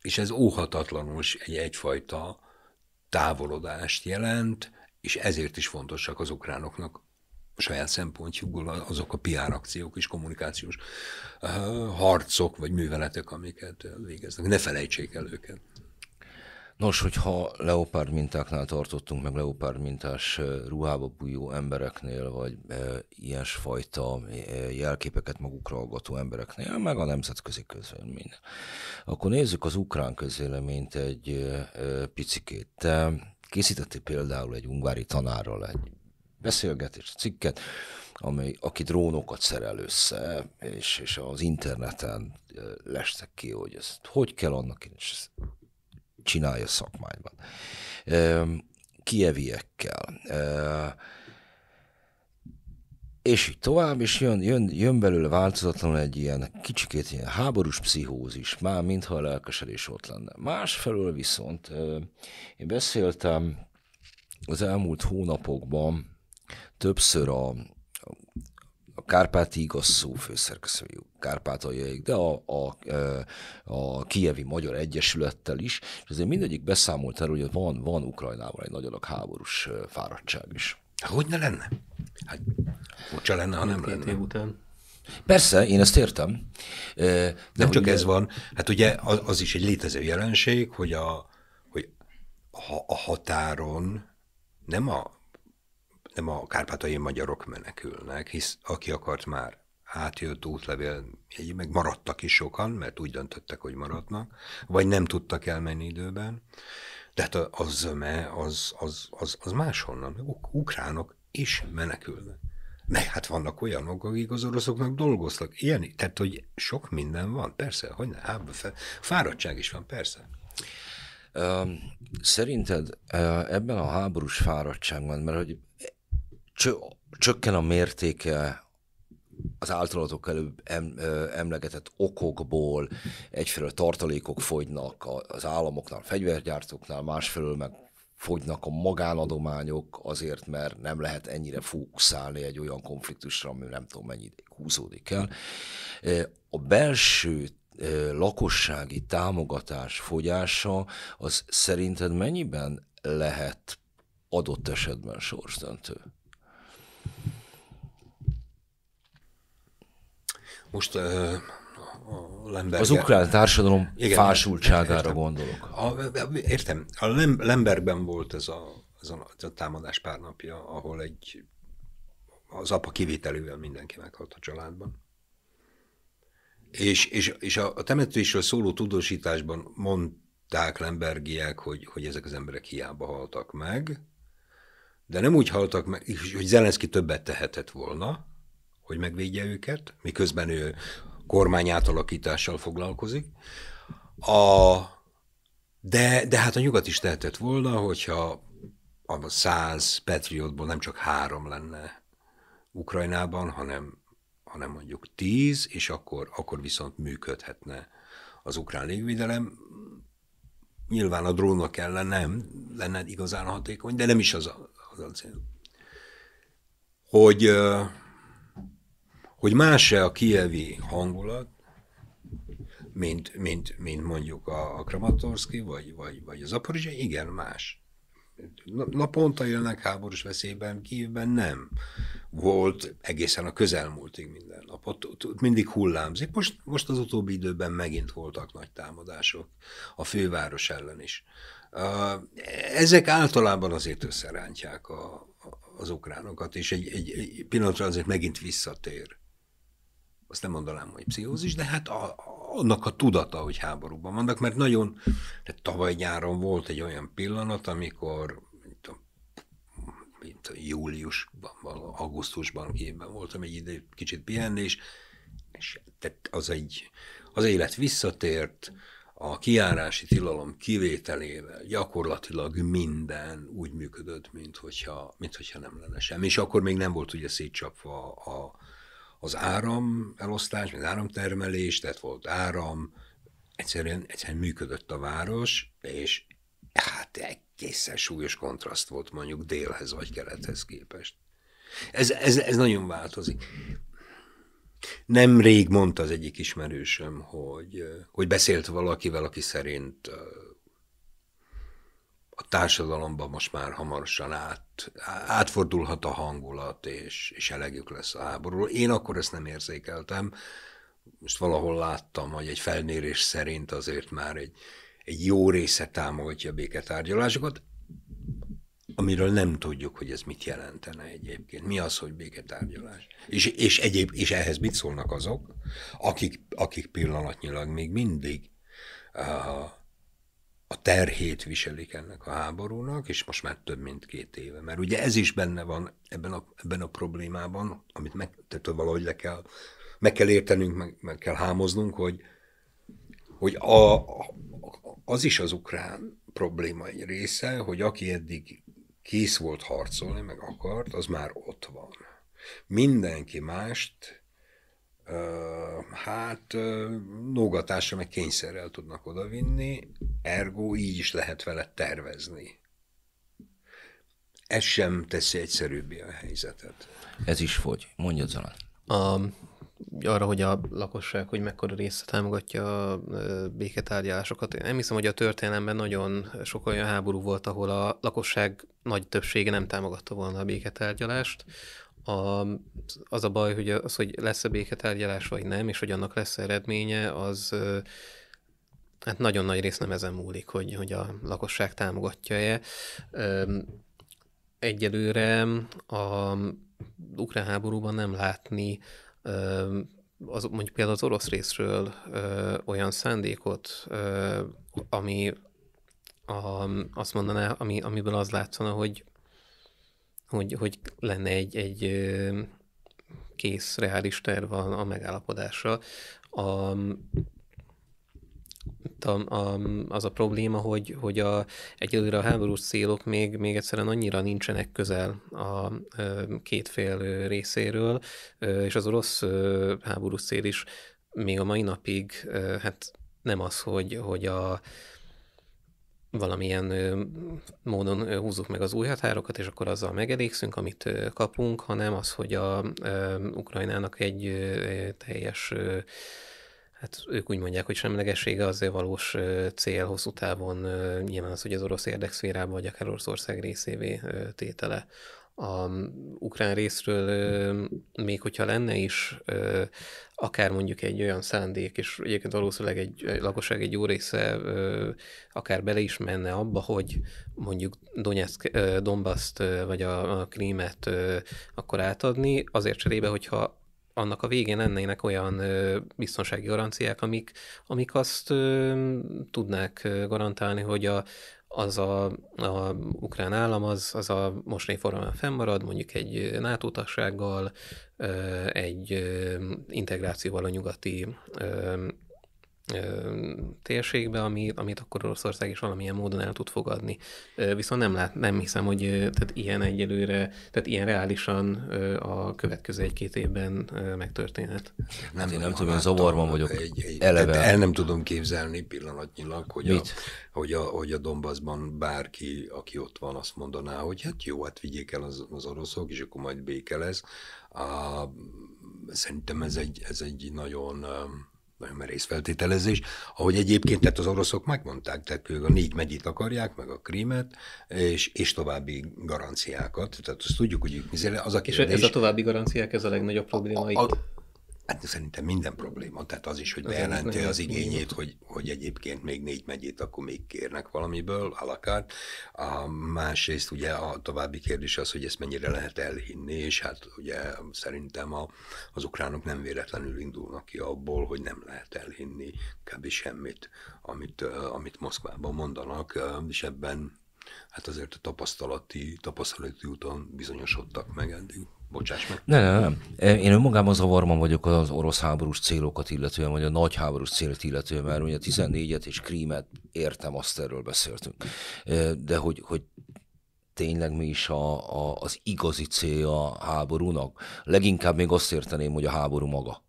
és ez óhatatlanul egy, egyfajta távolodást jelent, és ezért is fontosak az ukránoknak a saját szempontjukból azok a PR akciók és kommunikációs harcok vagy műveletek, amiket végeznek. Ne felejtsék el őket. Nos, hogyha leopárd mintáknál tartottunk, meg leopárd mintás ruhába bújó embereknél, vagy e, ilyesfajta jelképeket magukra hallgató embereknél, meg a nemzetközi közvélemény. Akkor nézzük az ukrán közvéleményt egy e, picikét. Te készítettél például egy ungári tanárral egy beszélgetés, cikket, amely, aki drónokat szerel össze, és, és az interneten lestek ki, hogy ezt hogy kell annak, és csinálja szakmányban. Kieviekkel. És így tovább, és jön, jön, jön belőle változatlanul egy ilyen kicsikét ilyen háborús pszichózis, már mintha a lelkesedés ott lenne. Másfelől viszont én beszéltem az elmúlt hónapokban többször a, kárpáti igazszó főszerkesztőjük kárpátaljaik, de a, a, e, a Kijevi Magyar Egyesülettel is, és azért mindegyik beszámolt erről, hogy van, van Ukrajnával egy nagy háborús e, fáradtság is. Hogy ne lenne? Hát, hogy lenne, ha nem Két lenne. Év után. Persze, én ezt értem. E, de nem csak ugye... ez van, hát ugye az, az is egy létező jelenség, hogy a, hogy a, a határon nem a nem a kárpátai magyarok menekülnek, hisz aki akart már átjött útlevél, meg maradtak is sokan, mert úgy döntöttek, hogy maradnak, vagy nem tudtak elmenni időben. Tehát a, a zöme az, az, az, az máshonnan, ukránok is menekülnek. Meg hát vannak olyanok, akik az oroszoknak dolgoztak. Ilyen, tehát hogy sok minden van, persze, hogy ne, hát, fel. Fáradtság is van, persze. Szerinted ebben a háborús fáradtságban, mert hogy csökken a mértéke az általatok előbb em, ö, emlegetett okokból egyfelől tartalékok fogynak az államoknál, a fegyvergyártóknál, másfelől meg fogynak a magánadományok azért, mert nem lehet ennyire fókuszálni egy olyan konfliktusra, ami nem tudom mennyi ideig húzódik el. A belső lakossági támogatás fogyása az szerinted mennyiben lehet adott esetben sorsdöntő? most uh, a Lemberger... Az ukrán társadalom igen, fásultságára értem. gondolok. A, értem, a Lemberben Lembergben volt ez a, ez, a, ez a támadás pár napja, ahol egy az apa kivételével mindenki meghalt a családban. És, és, és a, a temetésről szóló tudósításban mondták Lembergiek, hogy, hogy ezek az emberek hiába haltak meg, de nem úgy haltak meg, hogy Zelenszky többet tehetett volna, hogy megvédje őket, miközben ő kormány átalakítással foglalkozik. A, de, de hát a nyugat is tehetett volna, hogyha a száz Patriotból nem csak három lenne Ukrajnában, hanem, hanem mondjuk tíz, és akkor, akkor viszont működhetne az ukrán légvédelem. Nyilván a drónok ellen nem lenne igazán hatékony, de nem is az a, az a cél. Hogy hogy más-e a kievi hangulat, mint, mint, mint mondjuk a, a Kramatorszki, vagy, vagy, vagy az Aporizsa, igen, más. Naponta jönnek háborús veszélyben, kívben nem. Volt egészen a közelmúltig minden nap. Ott, ott, ott mindig hullámzik. Most, most az utóbbi időben megint voltak nagy támadások a főváros ellen is. Ezek általában azért összerántják a, az ukránokat, és egy, egy, egy pillanatra azért megint visszatér azt nem mondanám, hogy pszichózis, de hát a, annak a tudata, hogy háborúban vannak, mert nagyon, tehát tavaly nyáron volt egy olyan pillanat, amikor mint mint júliusban, augusztusban képben voltam egy idő, kicsit pihenni, és, és tehát az, egy, az élet visszatért, a kiárási tilalom kivételével gyakorlatilag minden úgy működött, mint hogyha, mint hogyha nem lenne semmi. És akkor még nem volt ugye szétcsapva a, a az áram elosztás, az áramtermelés, tehát volt áram, egyszerűen, egyszerűen működött a város, és hát egészen súlyos kontraszt volt mondjuk délhez vagy kelethez képest. Ez, ez, ez nagyon változik. Nemrég mondta az egyik ismerősöm, hogy, hogy beszélt valakivel, aki szerint a társadalomban most már hamarosan át, átfordulhat a hangulat, és, és elegük lesz a háborúról. Én akkor ezt nem érzékeltem, most valahol láttam, hogy egy felmérés szerint azért már egy, egy jó része támogatja a béketárgyalásokat, amiről nem tudjuk, hogy ez mit jelentene egyébként. Mi az, hogy béketárgyalás? És, és, egyéb, és ehhez mit szólnak azok, akik, akik pillanatnyilag még mindig uh, a terhét viselik ennek a háborúnak, és most már több mint két éve. Mert ugye ez is benne van ebben a, ebben a problémában, amit meg, tehát valahogy le kell, meg kell értenünk, meg, meg kell hámoznunk, hogy, hogy a, az is az ukrán probléma egy része, hogy aki eddig kész volt harcolni, meg akart, az már ott van. Mindenki mást hát nógatásra meg kényszerrel tudnak odavinni, ergo így is lehet vele tervezni. Ez sem teszi egyszerűbbé a helyzetet. Ez is fogy. Mondjad, Zalán. A, arra, hogy a lakosság, hogy mekkora része támogatja a béketárgyalásokat. Én nem hiszem, hogy a történelemben nagyon sok olyan háború volt, ahol a lakosság nagy többsége nem támogatta volna a béketárgyalást a, az a baj, hogy az, hogy lesz-e béketárgyalás vagy nem, és hogy annak lesz eredménye, az hát nagyon nagy rész nem ezen múlik, hogy, hogy a lakosság támogatja-e. Egyelőre a ukrán háborúban nem látni az, mondjuk például az orosz részről ö, olyan szándékot, ö, ami a, azt mondaná, ami, amiből az látszana, hogy hogy, hogy lenne egy, egy kész, reális terv a, a megállapodásra. A, a, a, az a probléma, hogy, hogy a, egyelőre a háborús célok még, még egyszerűen annyira nincsenek közel a, a két fél részéről, és az orosz háborús cél is még a mai napig hát nem az, hogy, hogy a, valamilyen módon húzzuk meg az új határokat, és akkor azzal megelégszünk, amit kapunk, hanem az, hogy a Ukrajnának egy teljes hát ők úgy mondják, hogy semlegessége az valós cél hosszú távon nyilván az, hogy az orosz érdekszférába vagy akár Oroszország részévé tétele a ukrán részről, még hogyha lenne is akár mondjuk egy olyan szándék, és egyébként valószínűleg egy lakosság egy jó része akár bele is menne abba, hogy mondjuk Donetsk, Donbass-t vagy a, a Krímet akkor átadni, azért cserébe, hogyha annak a végén lennének olyan biztonsági garanciák, amik, amik azt tudnák garantálni, hogy a, az a, a ukrán állam az, az a mostani formában fennmarad, mondjuk egy nato egy integrációval a nyugati térségbe, ami, amit akkor Oroszország is valamilyen módon el tud fogadni. Viszont nem, lát, nem hiszem, hogy tehát ilyen egyelőre, tehát ilyen reálisan a következő egy-két évben megtörténhet. Nem, én nem tudom, én zavarban vagyok egy, egy, eleve. El nem tudom képzelni pillanatnyilag, hogy Mit? a, hogy, a, hogy a Dombaszban bárki, aki ott van, azt mondaná, hogy hát jó, hát vigyék el az, az oroszok, és akkor majd béke lesz. A, szerintem ez egy, ez egy nagyon nagyon merész feltételezés, ahogy egyébként tehát az oroszok megmondták, tehát ők a négy megyét akarják, meg a krímet, és, és további garanciákat. Tehát azt tudjuk, hogy az a kérdés... És ez a további garanciák, ez a legnagyobb probléma a, a, itt? Hát szerintem minden probléma, tehát az is, hogy bejelenti az igényét, hogy, hogy egyébként még négy megyét, akkor még kérnek valamiből, alakát. A másrészt ugye a további kérdés az, hogy ezt mennyire lehet elhinni, és hát ugye szerintem a, az ukránok nem véletlenül indulnak ki abból, hogy nem lehet elhinni kb. semmit, amit, amit Moszkvában mondanak, és ebben hát azért a tapasztalati, tapasztalati úton bizonyosodtak meg eddig. Bocsáss meg. Ne, ne, nem. Én önmagában zavarban vagyok az orosz háborús célokat illetően, vagy a nagy háborús célt illetően, mert ugye 14-et és Krímet értem, azt erről beszéltünk. De hogy, hogy tényleg mi is a, a, az igazi cél a háborúnak. Leginkább még azt érteném, hogy a háború maga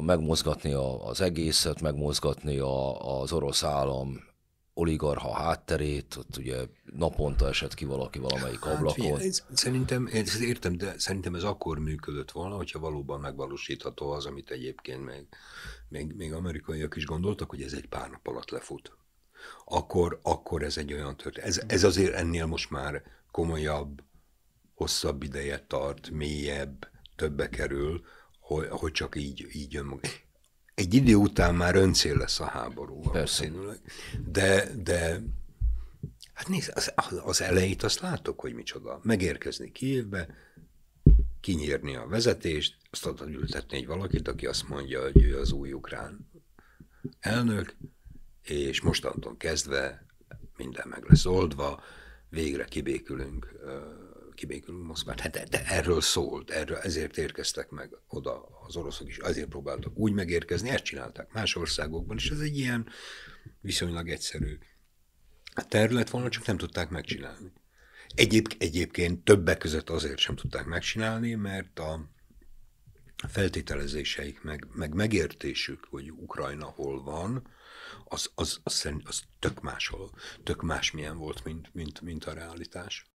megmozgatni az egészet, megmozgatni az orosz állam oligarha hátterét, ott ugye naponta esett ki valaki valamelyik ablakon. hát, ablakon. Ez, szerintem, ez értem, de szerintem ez akkor működött volna, hogyha valóban megvalósítható az, amit egyébként még, még, még amerikaiak is gondoltak, hogy ez egy pár nap alatt lefut. Akkor, akkor ez egy olyan történet. Ez, ez azért ennél most már komolyabb, hosszabb ideje tart, mélyebb, többe kerül, hogy, hogy csak így, így jön maga egy idő után már öncél lesz a háború valószínűleg. De, de hát nézd, az, az elejét azt látok, hogy micsoda. Megérkezni Kijevbe, kinyírni a vezetést, azt adat ültetni egy valakit, aki azt mondja, hogy ő az új ukrán elnök, és mostantól kezdve minden meg lesz oldva, végre kibékülünk kibékülünk Moszkvát. Hát de erről szólt, erről, ezért érkeztek meg oda az oroszok is, azért próbáltak úgy megérkezni, ezt csinálták más országokban, és ez egy ilyen viszonylag egyszerű terület volna, csak nem tudták megcsinálni. Egyéb, egyébként többek között azért sem tudták megcsinálni, mert a feltételezéseik, meg, meg megértésük, hogy Ukrajna hol van, az, az, az, az, az tök máshol, tök másmilyen volt, mint, mint, mint a realitás.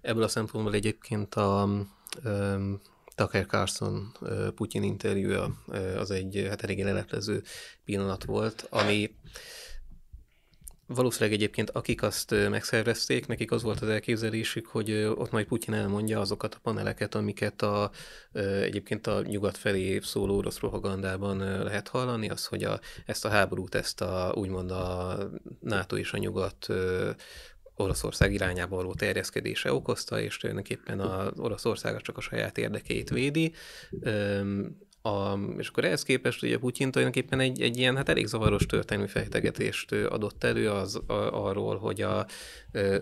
Ebből a szempontból egyébként a um, Tucker Carlson Putyin interjúja az egy hát eléggé leleplező pillanat volt, ami Valószínűleg egyébként akik azt megszervezték, nekik az volt az elképzelésük, hogy ott majd Putyin elmondja azokat a paneleket, amiket a, egyébként a nyugat felé szóló orosz propagandában lehet hallani, az, hogy a, ezt a háborút, ezt a úgymond a NATO és a nyugat Oroszország irányába való terjeszkedése okozta, és tulajdonképpen az Oroszország csak a saját érdekeit védi. A, és akkor ehhez képest ugye Putyin tulajdonképpen egy, egy ilyen hát elég zavaros történelmi fejtegetést adott elő az, a, arról, hogy a, a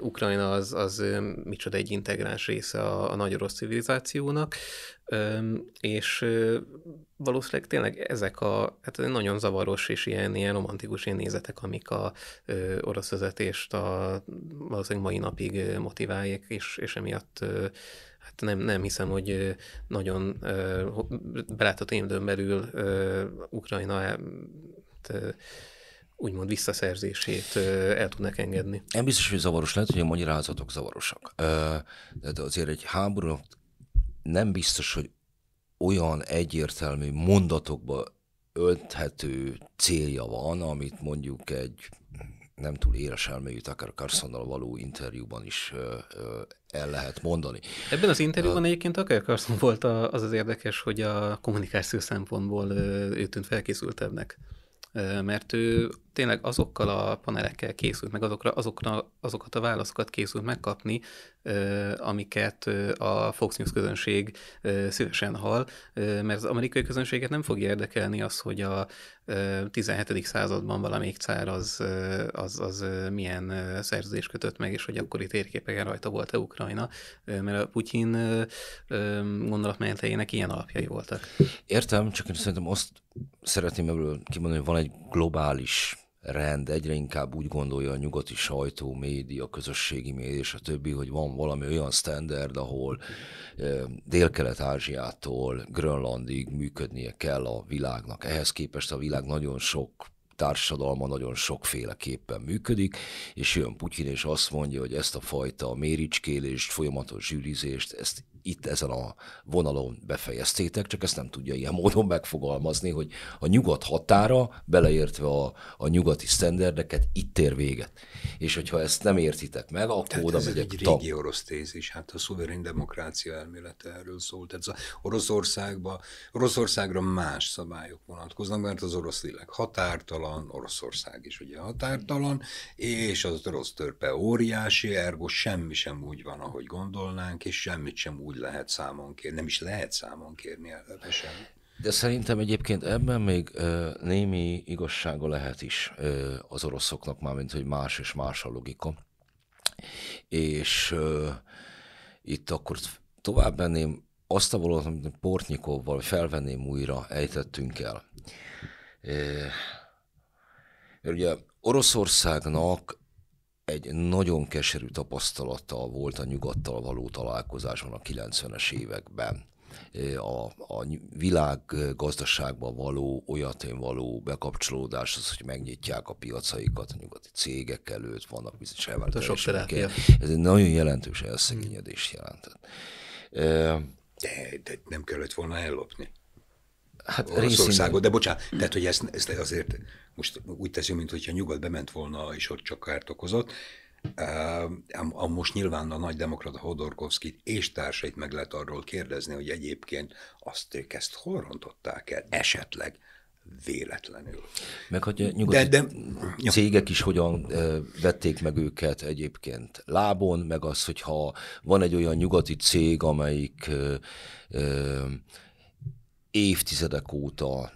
Ukrajna az, az micsoda egy integráns része a, a nagy orosz civilizációnak, és valószínűleg tényleg ezek a hát nagyon zavaros és ilyen, ilyen romantikus ilyen nézetek, amik a ö, orosz vezetést a, valószínűleg mai napig motiválják, és, és emiatt ö, hát nem, nem hiszem, hogy nagyon belátható belátott belül ö, Ukrajna hát, ö, úgymond visszaszerzését el tudnak engedni. Nem biztos, hogy zavaros lehet, hogy a magyarázatok zavarosak. De azért egy háború nem biztos, hogy olyan egyértelmű mondatokba ölthető célja van, amit mondjuk egy nem túl éles elmélyű Tucker Carsonnal való interjúban is ö, ö, el lehet mondani. Ebben az interjúban uh, egyébként Tucker Carlson volt a, az az érdekes, hogy a kommunikáció szempontból ő tűnt felkészültebbnek, mert ő tényleg azokkal a panelekkel készült meg, azokra, azokra, azokat a válaszokat készült megkapni, amiket a Fox News közönség szívesen hall, mert az amerikai közönséget nem fogja érdekelni az, hogy a 17. században valamelyik cár az, az, az milyen szerződést kötött meg, és hogy akkori térképeken rajta volt-e Ukrajna, mert a Putyin gondolatmenetejének ilyen alapjai voltak. Értem, csak én szerintem azt szeretném ebből kimondani, hogy van egy globális rend egyre inkább úgy gondolja a nyugati sajtó, média, közösségi média és a többi, hogy van valami olyan standard, ahol Dél-Kelet-Ázsiától Grönlandig működnie kell a világnak. Ehhez képest a világ nagyon sok társadalma nagyon sokféleképpen működik, és jön Putyin és azt mondja, hogy ezt a fajta méricskélést, folyamatos zsűrizést, ezt itt ezen a vonalon befejeztétek, csak ezt nem tudja ilyen módon megfogalmazni, hogy a nyugat határa, beleértve a, a nyugati sztenderdeket, itt ér véget. És hogyha ezt nem értitek meg, akkor tehát oda ez megyek. egy régi orosz tézis, hát a szuverén demokrácia elmélete erről szól. Tehát az Oroszországba, Oroszországra más szabályok vonatkoznak, mert az orosz lélek határtalan, Oroszország is ugye határtalan, és az orosz törpe óriási, ergo semmi sem úgy van, ahogy gondolnánk, és semmit sem úgy lehet számon kérni, nem is lehet számon kérni előbb de szerintem egyébként ebben még némi igazsága lehet is az oroszoknak, mármint hogy más és más a logika. És itt akkor tovább menném azt a vonalat, amit Portnyikovval felvenném újra, ejtettünk el. mert ugye Oroszországnak egy nagyon keserű tapasztalata volt a nyugattal való találkozáson a 90-es években. A, a világ gazdaságban való, olyatén való bekapcsolódás az, hogy megnyitják a piacaikat a nyugati cégek előtt, vannak bizonyos elvárások. Ez egy nagyon jelentős elszegényedést jelentett. Hmm. De, de nem kellett volna ellopni. Hát Oroszországot, de bocsánat, mm. tehát hogy ezt, ezt azért most úgy teszünk, hogyha nyugat bement volna, és ott csak kárt okozott. A, a most nyilván a nagy demokrata Hodorkovszkit és társait meg lehet arról kérdezni, hogy egyébként azt ők ezt hol rontották el esetleg véletlenül. Meg hogy nyugati de, de, cégek is hogyan vették meg őket egyébként lábon, meg az, hogyha van egy olyan nyugati cég, amelyik ö, ö, évtizedek óta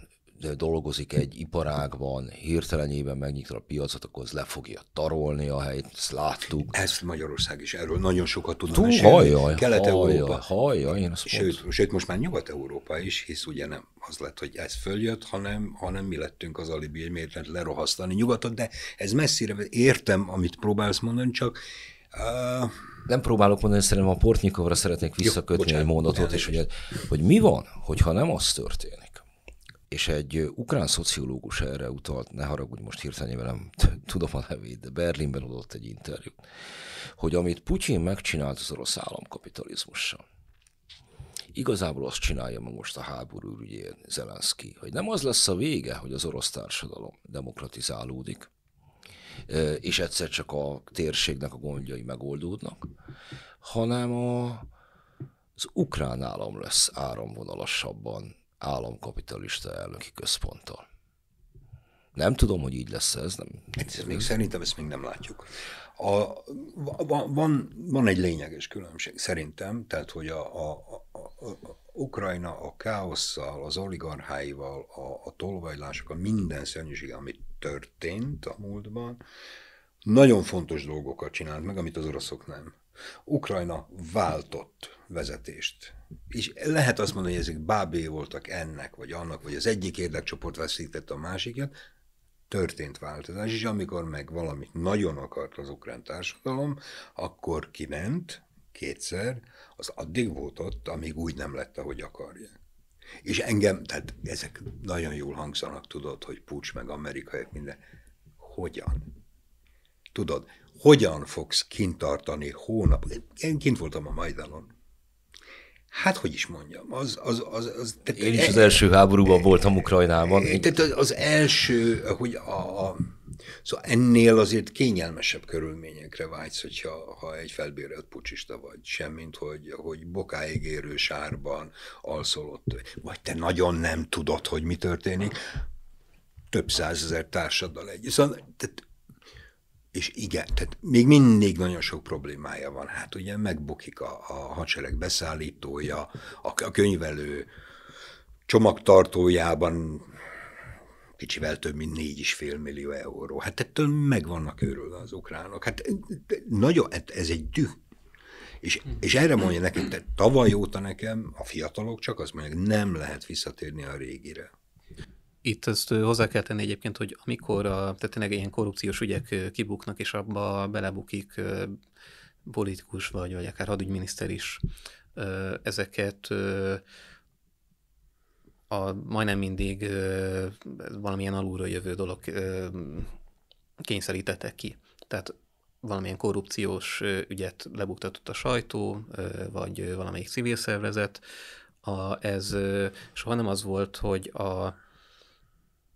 dolgozik egy iparágban, hirtelenében megnyitja a piacot, akkor az le fogja tarolni a helyet, ezt láttuk. Ezt Magyarország is erről nagyon sokat tudna Tú, mesélni. Hajjaj, Kelet-Európa. Hajjaj, én azt sőt, sőt, most már Nyugat-Európa is, hisz ugye nem az lett, hogy ez följött, hanem, hanem mi lettünk az alibi, hogy miért lehet lerohasztani nyugatot, de ez messzire, értem, amit próbálsz mondani, csak Uh, nem próbálok mondani, szerintem a Portnyikovra szeretnék visszakötni jó, egy mondatot, és hogy, hogy mi van, hogyha nem az történik, és egy ukrán szociológus erre utalt, ne haragudj most hirtelenében nem tudom a nevét, de Berlinben adott egy interjút, hogy amit Putyin megcsinált az orosz államkapitalizmussal, igazából azt csinálja meg most a háború ügyén Zelenszky, hogy nem az lesz a vége, hogy az orosz társadalom demokratizálódik, és egyszer csak a térségnek a gondjai megoldódnak, hanem a, az ukrán állam lesz áramvonalasabban államkapitalista elnöki központtal. Nem tudom, hogy így lesz ez. Nem, ez még, szerintem ezt még nem látjuk. A, van, van van egy lényeges különbség szerintem, tehát hogy a, a, a, a Ukrajna a káosszal, az oligarcháival, a, a tolvajlásokkal, minden szörnyűség, amit történt a múltban, nagyon fontos dolgokat csinált meg, amit az oroszok nem. Ukrajna váltott vezetést. És lehet azt mondani, hogy ezek bábé voltak ennek, vagy annak, vagy az egyik érdekcsoport veszítette a másikat, történt változás, és amikor meg valamit nagyon akart az ukrán társadalom, akkor kiment kétszer, az addig volt ott, amíg úgy nem lett, ahogy akarják. És engem, tehát ezek nagyon jól hangzanak, tudod, hogy pucs meg amerikaiak, minden. Hogyan? Tudod, hogyan fogsz kint tartani hónap? Én kint voltam a Majdanon. Hát, hogy is mondjam, az... az, az, az tehát Én is e- az első háborúban voltam Ukrajnában. E- tehát az első, hogy a, a Szóval ennél azért kényelmesebb körülményekre vágysz, hogyha ha egy felbérelt pucsista vagy, semmint, hogy, hogy bokáig érő sárban alszol ott, vagy te nagyon nem tudod, hogy mi történik, több százezer társaddal egy. Szóval, tehát, és igen, tehát még mindig nagyon sok problémája van. Hát ugye megbukik a, a hadsereg beszállítója, a, a könyvelő, csomagtartójában kicsivel több mint 4,5 millió euró. Hát ettől meg vannak őrülve az ukránok. Hát nagyon, hát ez egy düh. És, hmm. és erre mondja nekem, te tavaly óta nekem a fiatalok csak azt mondják, nem lehet visszatérni a régire. Itt azt hozzá kell tenni egyébként, hogy amikor a, tehát tényleg ilyen korrupciós ügyek kibuknak, és abba belebukik politikus vagy, vagy akár hadügyminiszter is, ezeket a, majdnem mindig ö, valamilyen alulról jövő dolog ö, kényszerítettek ki. Tehát valamilyen korrupciós ügyet lebuktatott a sajtó, vagy valamelyik civil szervezet. A, ez soha nem az volt, hogy a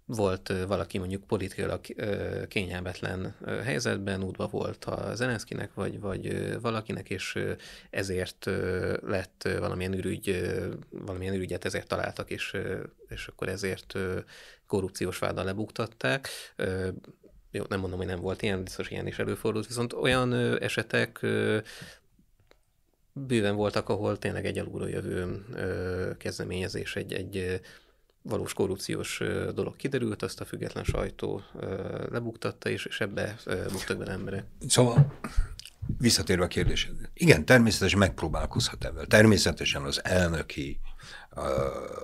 volt valaki mondjuk politikailag kényelmetlen helyzetben, útba volt a Zelenszkinek, vagy, vagy valakinek, és ezért lett valamilyen ürügy, valamilyen ürügyet ezért találtak, és, és akkor ezért korrupciós váddal lebuktatták jó, nem mondom, hogy nem volt ilyen, biztos ilyen is előfordult, viszont olyan esetek bőven voltak, ahol tényleg egy alulról jövő kezdeményezés, egy, egy valós korrupciós dolog kiderült, azt a független sajtó lebuktatta, és, és ebbe buktak bele emberek. Szóval visszatérve a kérdésedre. Igen, természetesen megpróbálkozhat ebből. Természetesen az elnöki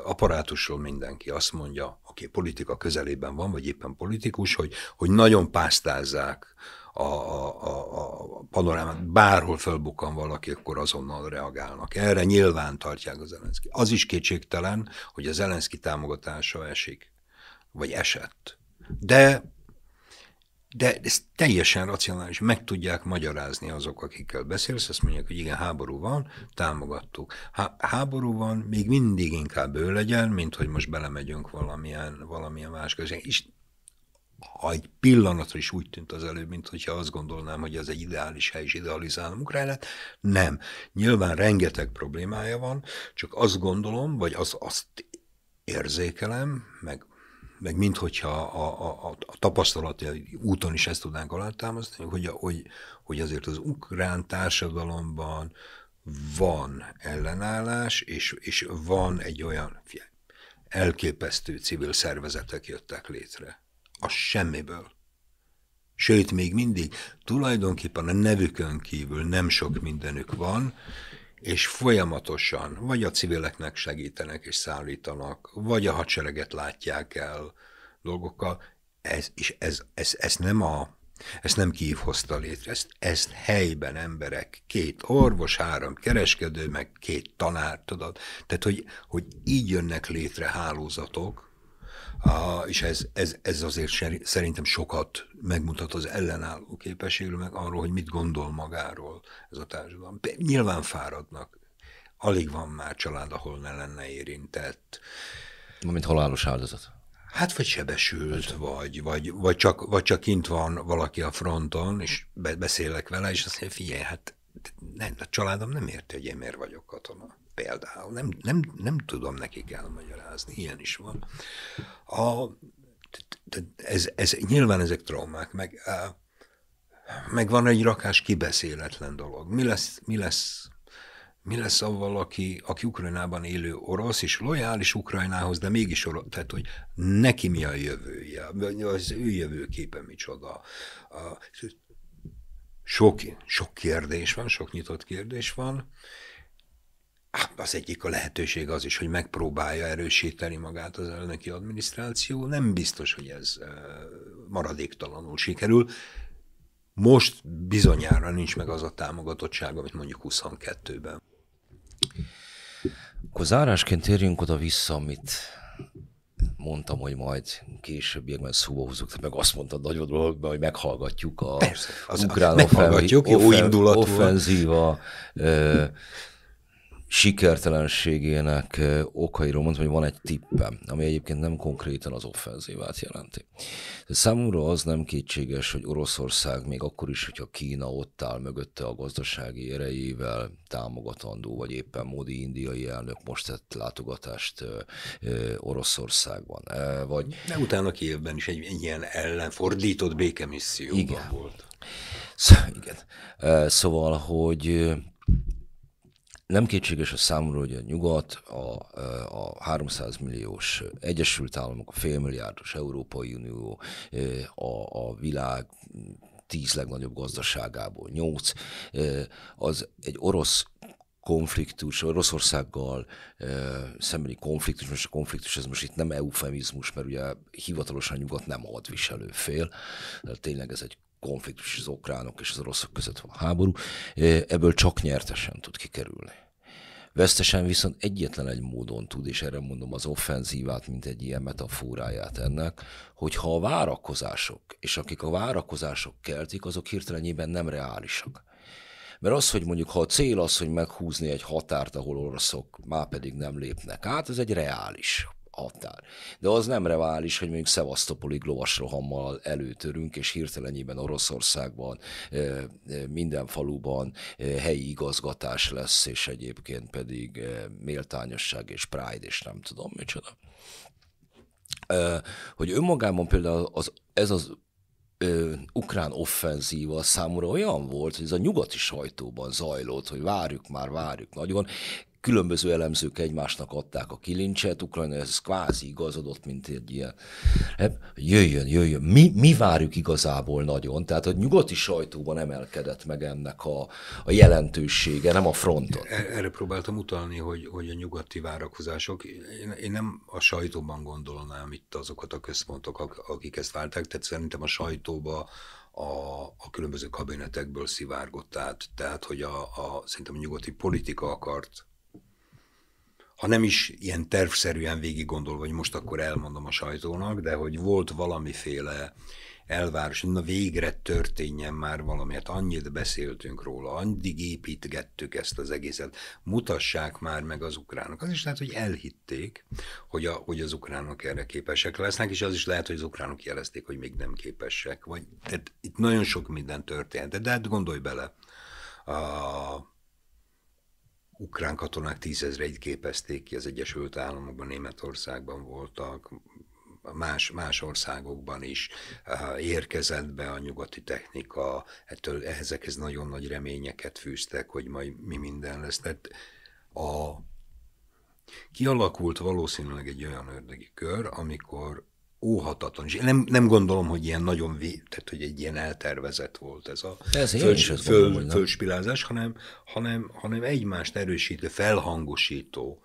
apparátusról mindenki azt mondja, aki politika közelében van, vagy éppen politikus, hogy, hogy nagyon pásztázzák a, a, a panorámát, bárhol fölbukkan valaki, akkor azonnal reagálnak. Erre nyilván tartják az Zelenszki. Az is kétségtelen, hogy az Zelenszki támogatása esik, vagy esett. De de ez teljesen racionális, meg tudják magyarázni azok, akikkel beszélsz, azt mondják, hogy igen, háború van, támogattuk. Há- háború van, még mindig inkább ő legyen, mint hogy most belemegyünk valamilyen, valamilyen más közé. És egy pillanatra is úgy tűnt az előbb, mint hogyha azt gondolnám, hogy ez egy ideális hely, és idealizálom Ukrajnát. Nem. Nyilván rengeteg problémája van, csak azt gondolom, vagy az, azt érzékelem, meg meg minthogyha a, a, a, a tapasztalati úton is ezt tudnánk alátámasztani, hogy, hogy, hogy azért az ukrán társadalomban van ellenállás, és, és van egy olyan elképesztő civil szervezetek jöttek létre a semmiből. Sőt, még mindig tulajdonképpen a nevükön kívül nem sok mindenük van, és folyamatosan vagy a civileknek segítenek és szállítanak, vagy a hadsereget látják el dolgokkal, ez, és ez, ez, ez nem a ezt nem Kív hozta létre, ezt, ezt helyben emberek, két orvos, három kereskedő, meg két tanár, tudod. Tehát, hogy, hogy így jönnek létre hálózatok, Uh, és ez, ez, ez azért szerintem sokat megmutat az ellenálló képességről, meg arról, hogy mit gondol magáról ez a társadalom. Nyilván fáradnak. Alig van már család, ahol ne lenne érintett. Mint halálos áldozat. Hát vagy sebesült, vagy, vagy, vagy, csak, vagy csak kint van valaki a fronton, és beszélek vele, és azt mondja, figyelj, hát nem, a családom nem érti, hogy én miért vagyok katona például, nem, nem, nem tudom nekik elmagyarázni, ilyen is van. A, ez, ez, nyilván ezek traumák, meg, meg van egy rakás kibeszéletlen dolog. Mi lesz, mi lesz mi lesz avval, aki, aki Ukrajnában élő orosz, és lojális Ukrajnához, de mégis orosz, tehát hogy neki mi a jövője, az ő jövőképe micsoda. sok, sok kérdés van, sok nyitott kérdés van, Hát, az egyik a lehetőség az is, hogy megpróbálja erősíteni magát az elnöki adminisztráció. Nem biztos, hogy ez maradéktalanul sikerül. Most bizonyára nincs meg az a támogatottság, amit mondjuk 22-ben. Akkor zárásként térjünk oda-vissza, amit mondtam, hogy majd későbbiekben szóba húzok, te meg azt mondtad nagyon dologban, hogy meghallgatjuk a Persze, az, ukrán meghallgatjuk, offen, offen, offenzíva ö, sikertelenségének okairól mondtam, hogy van egy tippem, ami egyébként nem konkrétan az offenzívát jelenti. De számomra az nem kétséges, hogy Oroszország még akkor is, hogyha Kína ott áll mögötte a gazdasági erejével, támogatandó, vagy éppen Modi indiai elnök most tett látogatást Oroszországban. Vagy... De utána Kievben is egy ilyen ellenfordított békemisszióban volt. Szóval, igen. Szóval, hogy nem kétséges a számomra, hogy a nyugat, a, a 300 milliós Egyesült Államok, a félmilliárdos Európai Unió, a, a világ tíz legnagyobb gazdaságából nyolc, az egy orosz konfliktus, Oroszországgal e, szembeni konfliktus, most a konfliktus, ez most itt nem eufemizmus, mert ugye hivatalosan nyugat nem ad viselő fél, de tényleg ez egy konfliktus az ukránok és az oroszok között van háború, ebből csak nyertesen tud kikerülni. Vesztesen viszont egyetlen egy módon tud, és erre mondom az offenzívát, mint egy ilyen metaforáját ennek, hogyha a várakozások, és akik a várakozások keltik, azok hirtelenében nem reálisak. Mert az, hogy mondjuk ha a cél az, hogy meghúzni egy határt, ahol oroszok már pedig nem lépnek át, ez egy reális határ. De az nem reális, hogy mondjuk Szevasztopolig lovasrohammal előtörünk, és hirtelenében Oroszországban minden faluban helyi igazgatás lesz, és egyébként pedig méltányosság és pride, és nem tudom micsoda. Hogy önmagában például az, ez az ukrán offenzíva számomra olyan volt, hogy ez a nyugati sajtóban zajlott, hogy várjuk már, várjuk nagyon különböző elemzők egymásnak adták a kilincset, Ukrajna ez kvázi igazodott, mint egy ilyen, hát, jöjjön, jöjjön. Mi, mi várjuk igazából nagyon? Tehát a nyugati sajtóban emelkedett meg ennek a, a jelentősége, nem a fronton. E, erre próbáltam utalni, hogy, hogy a nyugati várakozások, én, én nem a sajtóban gondolnám itt azokat a központok, akik ezt várták, tehát szerintem a sajtóba a, a különböző kabinetekből szivárgott át. Tehát, hogy a, a, szerintem a nyugati politika akart ha nem is ilyen tervszerűen végig gondolva, hogy most akkor elmondom a sajtónak, de hogy volt valamiféle elvárás, hogy na végre történjen már valami, hát annyit beszéltünk róla, addig építgettük ezt az egészet, mutassák már meg az ukránok. Az is lehet, hogy elhitték, hogy, a, hogy az ukránok erre képesek lesznek, és az is lehet, hogy az ukránok jelezték, hogy még nem képesek. Vagy, tehát itt nagyon sok minden történt, de hát gondolj bele, a, ukrán katonák tízezreit képezték ki az Egyesült Államokban, Németországban voltak, más, más országokban is eh, érkezett be a nyugati technika, ettől ezekhez nagyon nagy reményeket fűztek, hogy majd mi minden lesz. Tehát a, kialakult valószínűleg egy olyan ördögi kör, amikor óhatatlan. És nem, nem gondolom, hogy ilyen nagyon, vé, tehát hogy egy ilyen eltervezett volt ez a fölspilázás, föl, hanem, hanem, hanem egymást erősítő, felhangosító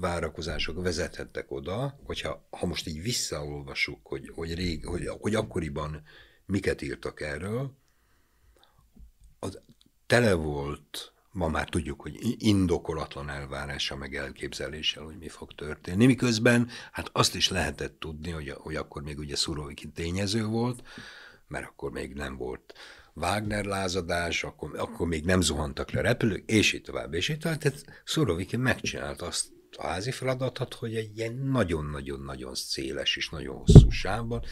várakozások vezethettek oda, hogyha ha most így visszaolvasuk, hogy, hogy, rég, hogy, hogy akkoriban miket írtak erről, az tele volt ma már tudjuk, hogy indokolatlan elvárása, meg elképzeléssel, hogy mi fog történni. Miközben hát azt is lehetett tudni, hogy, hogy akkor még ugye Szurovikin tényező volt, mert akkor még nem volt Wagner lázadás, akkor, akkor még nem zuhantak le repülők, és így tovább, és így tovább. Tehát Szurovikin megcsinált azt a házi feladatot, hogy egy ilyen nagyon-nagyon-nagyon széles és nagyon hosszú sávban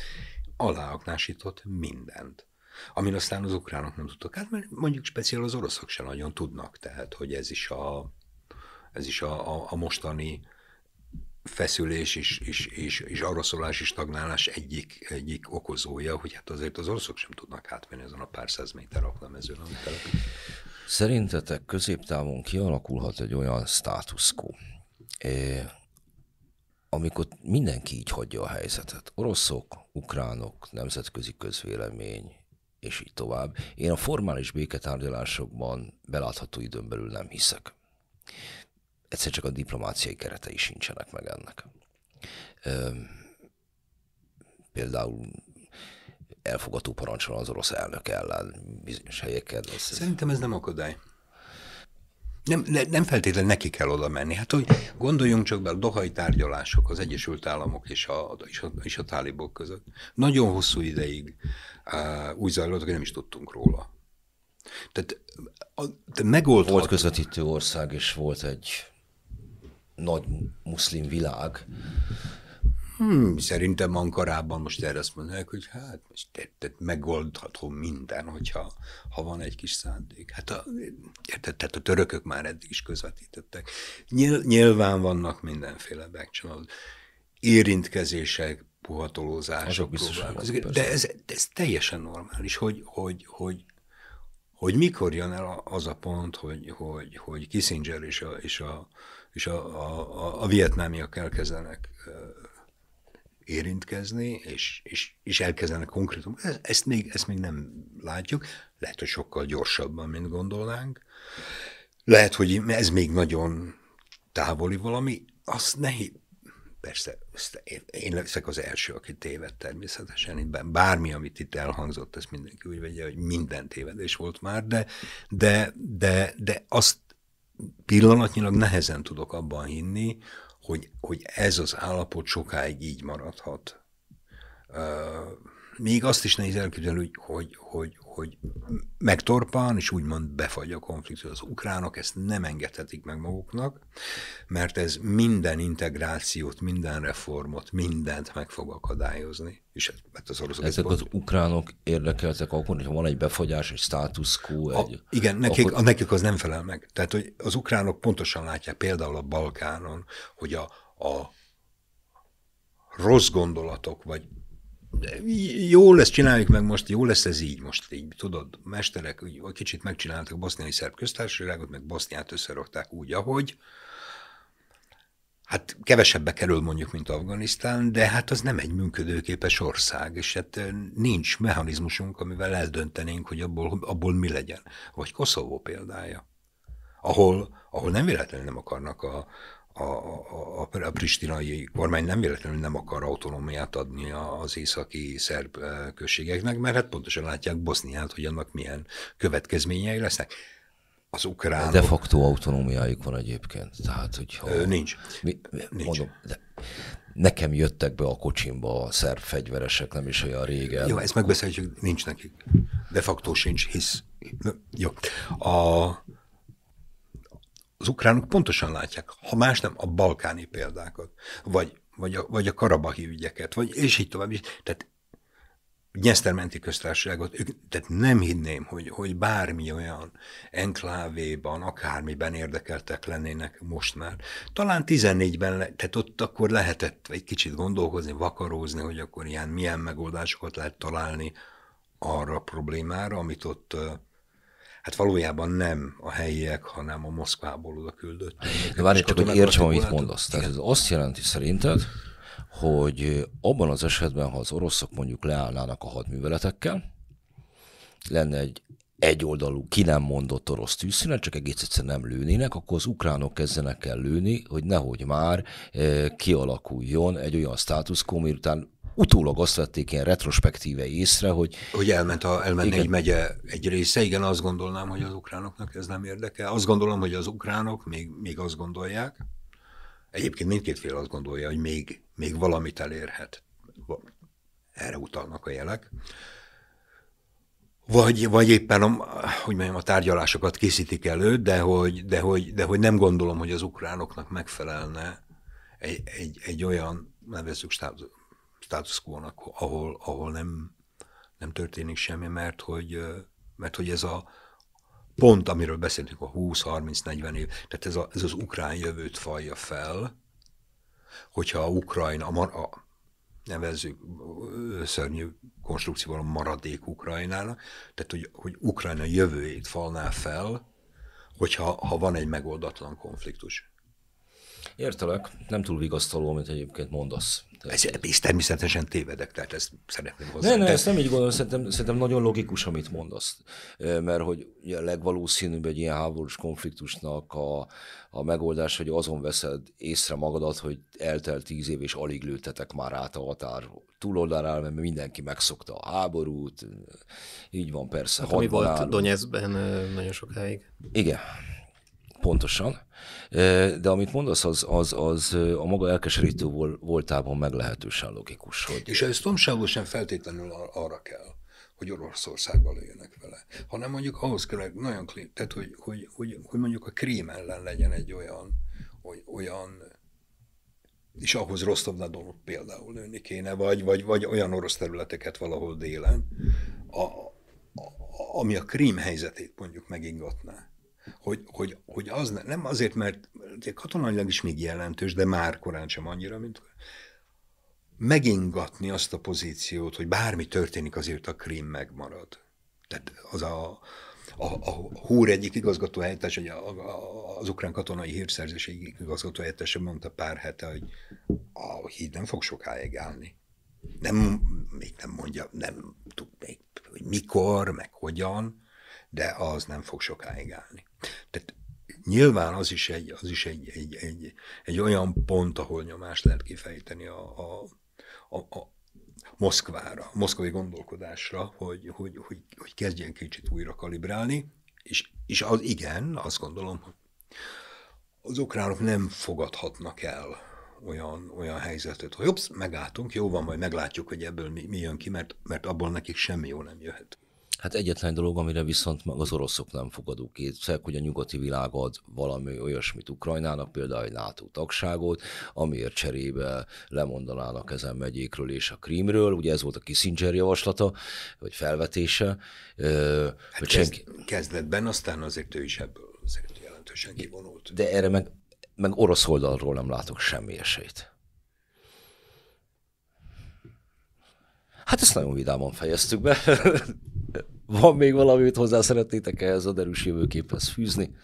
aláaknásított mindent. Amin aztán az ukránok nem tudtak. Hát mert mondjuk speciál az oroszok sem nagyon tudnak, tehát hogy ez is a, ez is a, a, a mostani feszülés és, és, és, és araszolás és tagnálás egyik, egyik okozója, hogy hát azért az oroszok sem tudnak átmenni azon a pár száz méter aklamezőn, amit Szerintetek középtávon kialakulhat egy olyan státuszkó, amikor mindenki így hagyja a helyzetet. Oroszok, ukránok, nemzetközi közvélemény, és így tovább. Én a formális béketárgyalásokban belátható időn belül nem hiszek. Egyszer csak a diplomáciai keretei sincsenek meg ennek. Például elfogadó parancs van az orosz elnök ellen bizonyos helyeken. Ez Szerintem ez nem akadály. Nem, ne, nem feltétlenül neki kell oda menni. Hát, hogy gondoljunk csak be a dohai tárgyalások az Egyesült Államok és a, és a, és a tálibok között. Nagyon hosszú ideig úgy zajlott, hogy nem is tudtunk róla. Tehát a, de megoldható. Volt közvetítő ország, és volt egy nagy muszlim világ. Hmm, szerintem Ankarában most erre azt mondják, hogy hát most te, te megoldható minden, hogyha ha van egy kis szándék. Hát a, érted, tehát a törökök már eddig is közvetítettek. nyilván vannak mindenféle backchannel érintkezések, puhatolózások próbálkozik. De ez, ez teljesen normális, hogy, hogy, hogy, hogy mikor jön el az a pont, hogy, hogy, hogy Kissinger és a, és a, és a, a, a, a vietnámiak elkezdenek érintkezni, és, és, és elkezdenek konkrétum. Ezt még, ezt még nem látjuk. Lehet, hogy sokkal gyorsabban, mint gondolnánk. Lehet, hogy ez még nagyon távoli valami. Azt nehéz, Persze én leszek az első, aki téved természetesen. bármi, amit itt elhangzott, ezt mindenki úgy vegye, hogy minden tévedés volt már, de, de, de, de azt pillanatnyilag nehezen tudok abban hinni, hogy, hogy ez az állapot sokáig így maradhat. még azt is nehéz elképzelni, hogy, hogy, hogy, hogy megtorpan, és úgymond befagy a konfliktus. Az ukránok ezt nem engedhetik meg maguknak, mert ez minden integrációt, minden reformot, mindent meg fog akadályozni. És hát az oroszok ezek pont... az ukránok érdekeltek akkor, hogyha van egy befagyás, egy status quo. Egy... igen, nekik, akkor... a, nekik az nem felel meg. Tehát, hogy az ukránok pontosan látják például a Balkánon, hogy a, a rossz gondolatok, vagy jó lesz, csináljuk meg most, jó lesz ez így most, így tudod, mesterek, úgy, kicsit megcsináltak a boszniai szerb köztársaságot, meg Boszniát összerogták úgy, ahogy. Hát kevesebbe kerül mondjuk, mint Afganisztán, de hát az nem egy működőképes ország, és hát nincs mechanizmusunk, amivel eldöntenénk, hogy abból, abból mi legyen. Vagy Koszovó példája, ahol, ahol nem véletlenül nem akarnak a, a, a, a pristinai kormány nem véletlenül nem akar autonómiát adni az északi szerb eh, községeknek, mert hát pontosan látják Boszniát, hogy annak milyen következményei lesznek az ukránok... De facto autonómiájuk van egyébként. Tehát, hogyha... Ö, nincs. Mi, mi, nincs. Mondom, de nekem jöttek be a kocsimba a szerb fegyveresek, nem is olyan régen. Jó, ezt megbeszéljük, nincs nekik. De facto sincs, hisz... Jó. A, az ukránok pontosan látják, ha más nem, a balkáni példákat, vagy, vagy, a, vagy a karabahi ügyeket, vagy, és így tovább Tehát Nyesztermenti köztársaságot, ők, tehát nem hinném, hogy, hogy bármi olyan enklávéban, akármiben érdekeltek lennének most már. Talán 14-ben, le, tehát ott akkor lehetett egy kicsit gondolkozni, vakarózni, hogy akkor ilyen milyen megoldásokat lehet találni arra a problémára, amit ott hát valójában nem a helyiek, hanem a Moszkvából oda küldött. De várj csak, hogy értsem, amit mondasz. Tehát ez azt jelenti szerinted, hogy abban az esetben, ha az oroszok mondjuk leállnának a hadműveletekkel, lenne egy egyoldalú, ki nem mondott orosz tűzszünet, csak egész egyszerűen nem lőnének, akkor az ukránok kezdenek el lőni, hogy nehogy már e, kialakuljon egy olyan státuszkó, miután utólag azt vették ilyen retrospektíve észre, hogy... Hogy elment a, elmenne igen. egy megye egy része, igen, azt gondolnám, hogy az ukránoknak ez nem érdekel. Azt gondolom, hogy az ukránok még, még azt gondolják, egyébként mindkét fél azt gondolja, hogy még, még valamit elérhet. Erre utalnak a jelek. Vagy, vagy éppen a, hogy mondjam, a tárgyalásokat készítik elő, de hogy, de, hogy, de hogy nem gondolom, hogy az ukránoknak megfelelne egy, egy, egy olyan, nevezzük status quo ahol, ahol nem, nem történik semmi, mert hogy, mert hogy ez a pont, amiről beszéltünk, a 20-30-40 év, tehát ez, a, ez az ukrán jövőt falja fel, hogyha a Ukrajna, a, a nevezzük szörnyű konstrukcióval a maradék Ukrajnának, tehát hogy, hogy Ukrajna jövőjét falná fel, hogyha ha van egy megoldatlan konfliktus. Értelek, nem túl vigasztaló, amit egyébként mondasz. Ez, ez természetesen tévedek, tehát ezt szeretném hozzá. nem, nem, ezt nem így gondolom, szerintem, szerintem nagyon logikus, amit mondasz. Mert hogy ugye a legvalószínűbb egy ilyen háborús konfliktusnak a, a megoldás, hogy azon veszed észre magadat, hogy eltelt tíz év, és alig lőttetek már át a határ túloldalára, mert mindenki megszokta a háborút. Így van persze. Hát, ami volt Donetskben nagyon sokáig. Igen, Pontosan. De amit mondasz, az, az, az a maga elkeserítő voltában meglehetősen logikus. Hogy... És ez tomságos sem feltétlenül arra kell, hogy Oroszországba lőjenek vele, hanem mondjuk ahhoz kell nagyon klín, tehát hogy, hogy, hogy, hogy mondjuk a krím ellen legyen egy olyan, hogy, olyan és ahhoz dolog például lőni kéne, vagy, vagy, vagy olyan orosz területeket valahol délen, a, a, ami a krím helyzetét mondjuk megingatná hogy, hogy, hogy az ne, nem azért, mert katonailag is még jelentős, de már korán sem annyira, mint megingatni azt a pozíciót, hogy bármi történik, azért a krím megmarad. Tehát az a, a, a Húr egyik igazgató helyettes, a, a, az ukrán katonai hírszerzés egyik igazgató helyettese mondta pár hete, hogy a híd nem fog sokáig állni. Nem, még nem mondja, nem tud még, hogy mikor, meg hogyan, de az nem fog sokáig állni. Tehát nyilván az is egy, az is egy, egy, egy, egy olyan pont, ahol nyomást lehet kifejteni a, a, a, a Moszkvára, moszkvai gondolkodásra, hogy, hogy, hogy, hogy kezdjen kicsit újra kalibrálni, és, és az igen, azt gondolom, hogy az ukránok nem fogadhatnak el olyan, olyan helyzetet, hogy jobb, megálltunk, jó van, majd meglátjuk, hogy ebből mi, mi jön ki, mert, mert abból nekik semmi jó nem jöhet. Hát egyetlen dolog, amire viszont az oroszok nem fogadó kétszer, hogy a nyugati világ ad valami olyasmit Ukrajnának, például egy NATO tagságot, amiért cserébe lemondanának ezen megyékről és a Krímről. Ugye ez volt a Kissinger javaslata, vagy felvetése. Hát senki... Kezdetben aztán azért ő is ebből azért jelentősen kivonult. De erre meg, meg orosz oldalról nem látok semmi esélyt. Hát ezt nagyon vidáman fejeztük be. Van még valami, hozzá szeretnétek ehhez a derűs jövőképhez fűzni?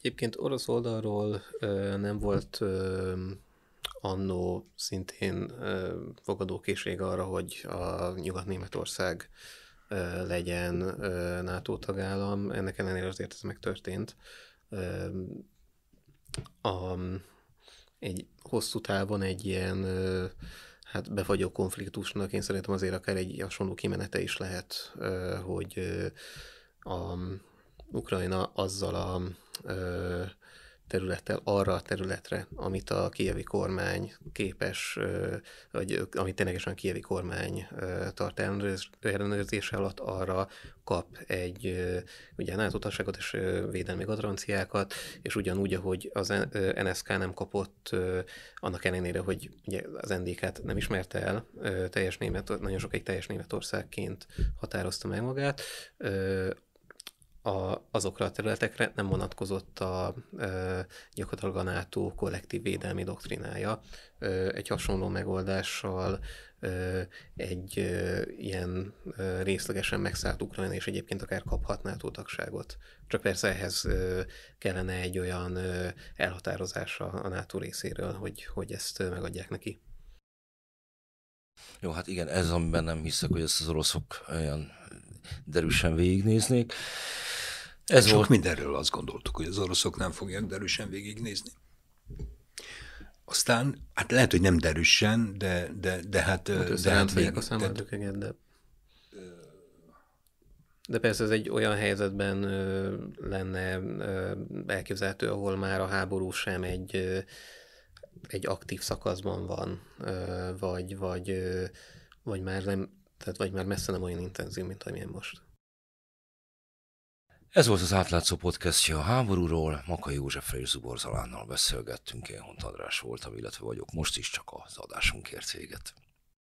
Egyébként orosz oldalról ö, nem volt ö, annó szintén fogadókészség arra, hogy a Nyugat-Németország legyen ö, NATO tagállam. Ennek ellenére azért ez megtörtént. Ö, a, egy hosszú távon egy ilyen ö, hát befagyó konfliktusnak én szerintem azért akár egy hasonló kimenete is lehet, hogy a um, Ukrajna azzal a területtel arra a területre, amit a kievi kormány képes, vagy amit ténylegesen a kievi kormány tart ellenőrzés alatt, arra kap egy ugye NATO utasságot és védelmi garanciákat, és ugyanúgy, ahogy az NSK nem kapott, annak ellenére, hogy ugye az ndk nem ismerte el, teljes német, nagyon sok egy teljes Németországként határozta meg magát, a, azokra a területekre nem vonatkozott a e, gyakorlatilag a NATO kollektív védelmi doktrinája. E, egy hasonló megoldással e, egy e, ilyen e, részlegesen megszállt Ukrajna, és egyébként akár kaphat NATO tagságot. Csak persze ehhez e, kellene egy olyan e, elhatározása a NATO részéről, hogy, hogy ezt e, megadják neki. Jó, hát igen, ez amiben nem hiszek, hogy ezt az oroszok olyan derűsen végignéznék. Ez Sok volt... mindenről azt gondoltuk, hogy az oroszok nem fogják derűsen végignézni. Aztán, hát lehet, hogy nem derűsen, de, de, de hát... hát de hát még, a számoljuk, de... igen, de... De persze ez egy olyan helyzetben ö, lenne ö, elképzelhető, ahol már a háború sem egy, ö, egy aktív szakaszban van, ö, vagy, vagy, ö, vagy már nem tehát vagy már messze nem olyan intenzív, mint amilyen most. Ez volt az átlátszó podcastja a háborúról, Maka József és Zubor Zalánnal beszélgettünk, én Hont András voltam, illetve vagyok most is csak az adásunkért véget.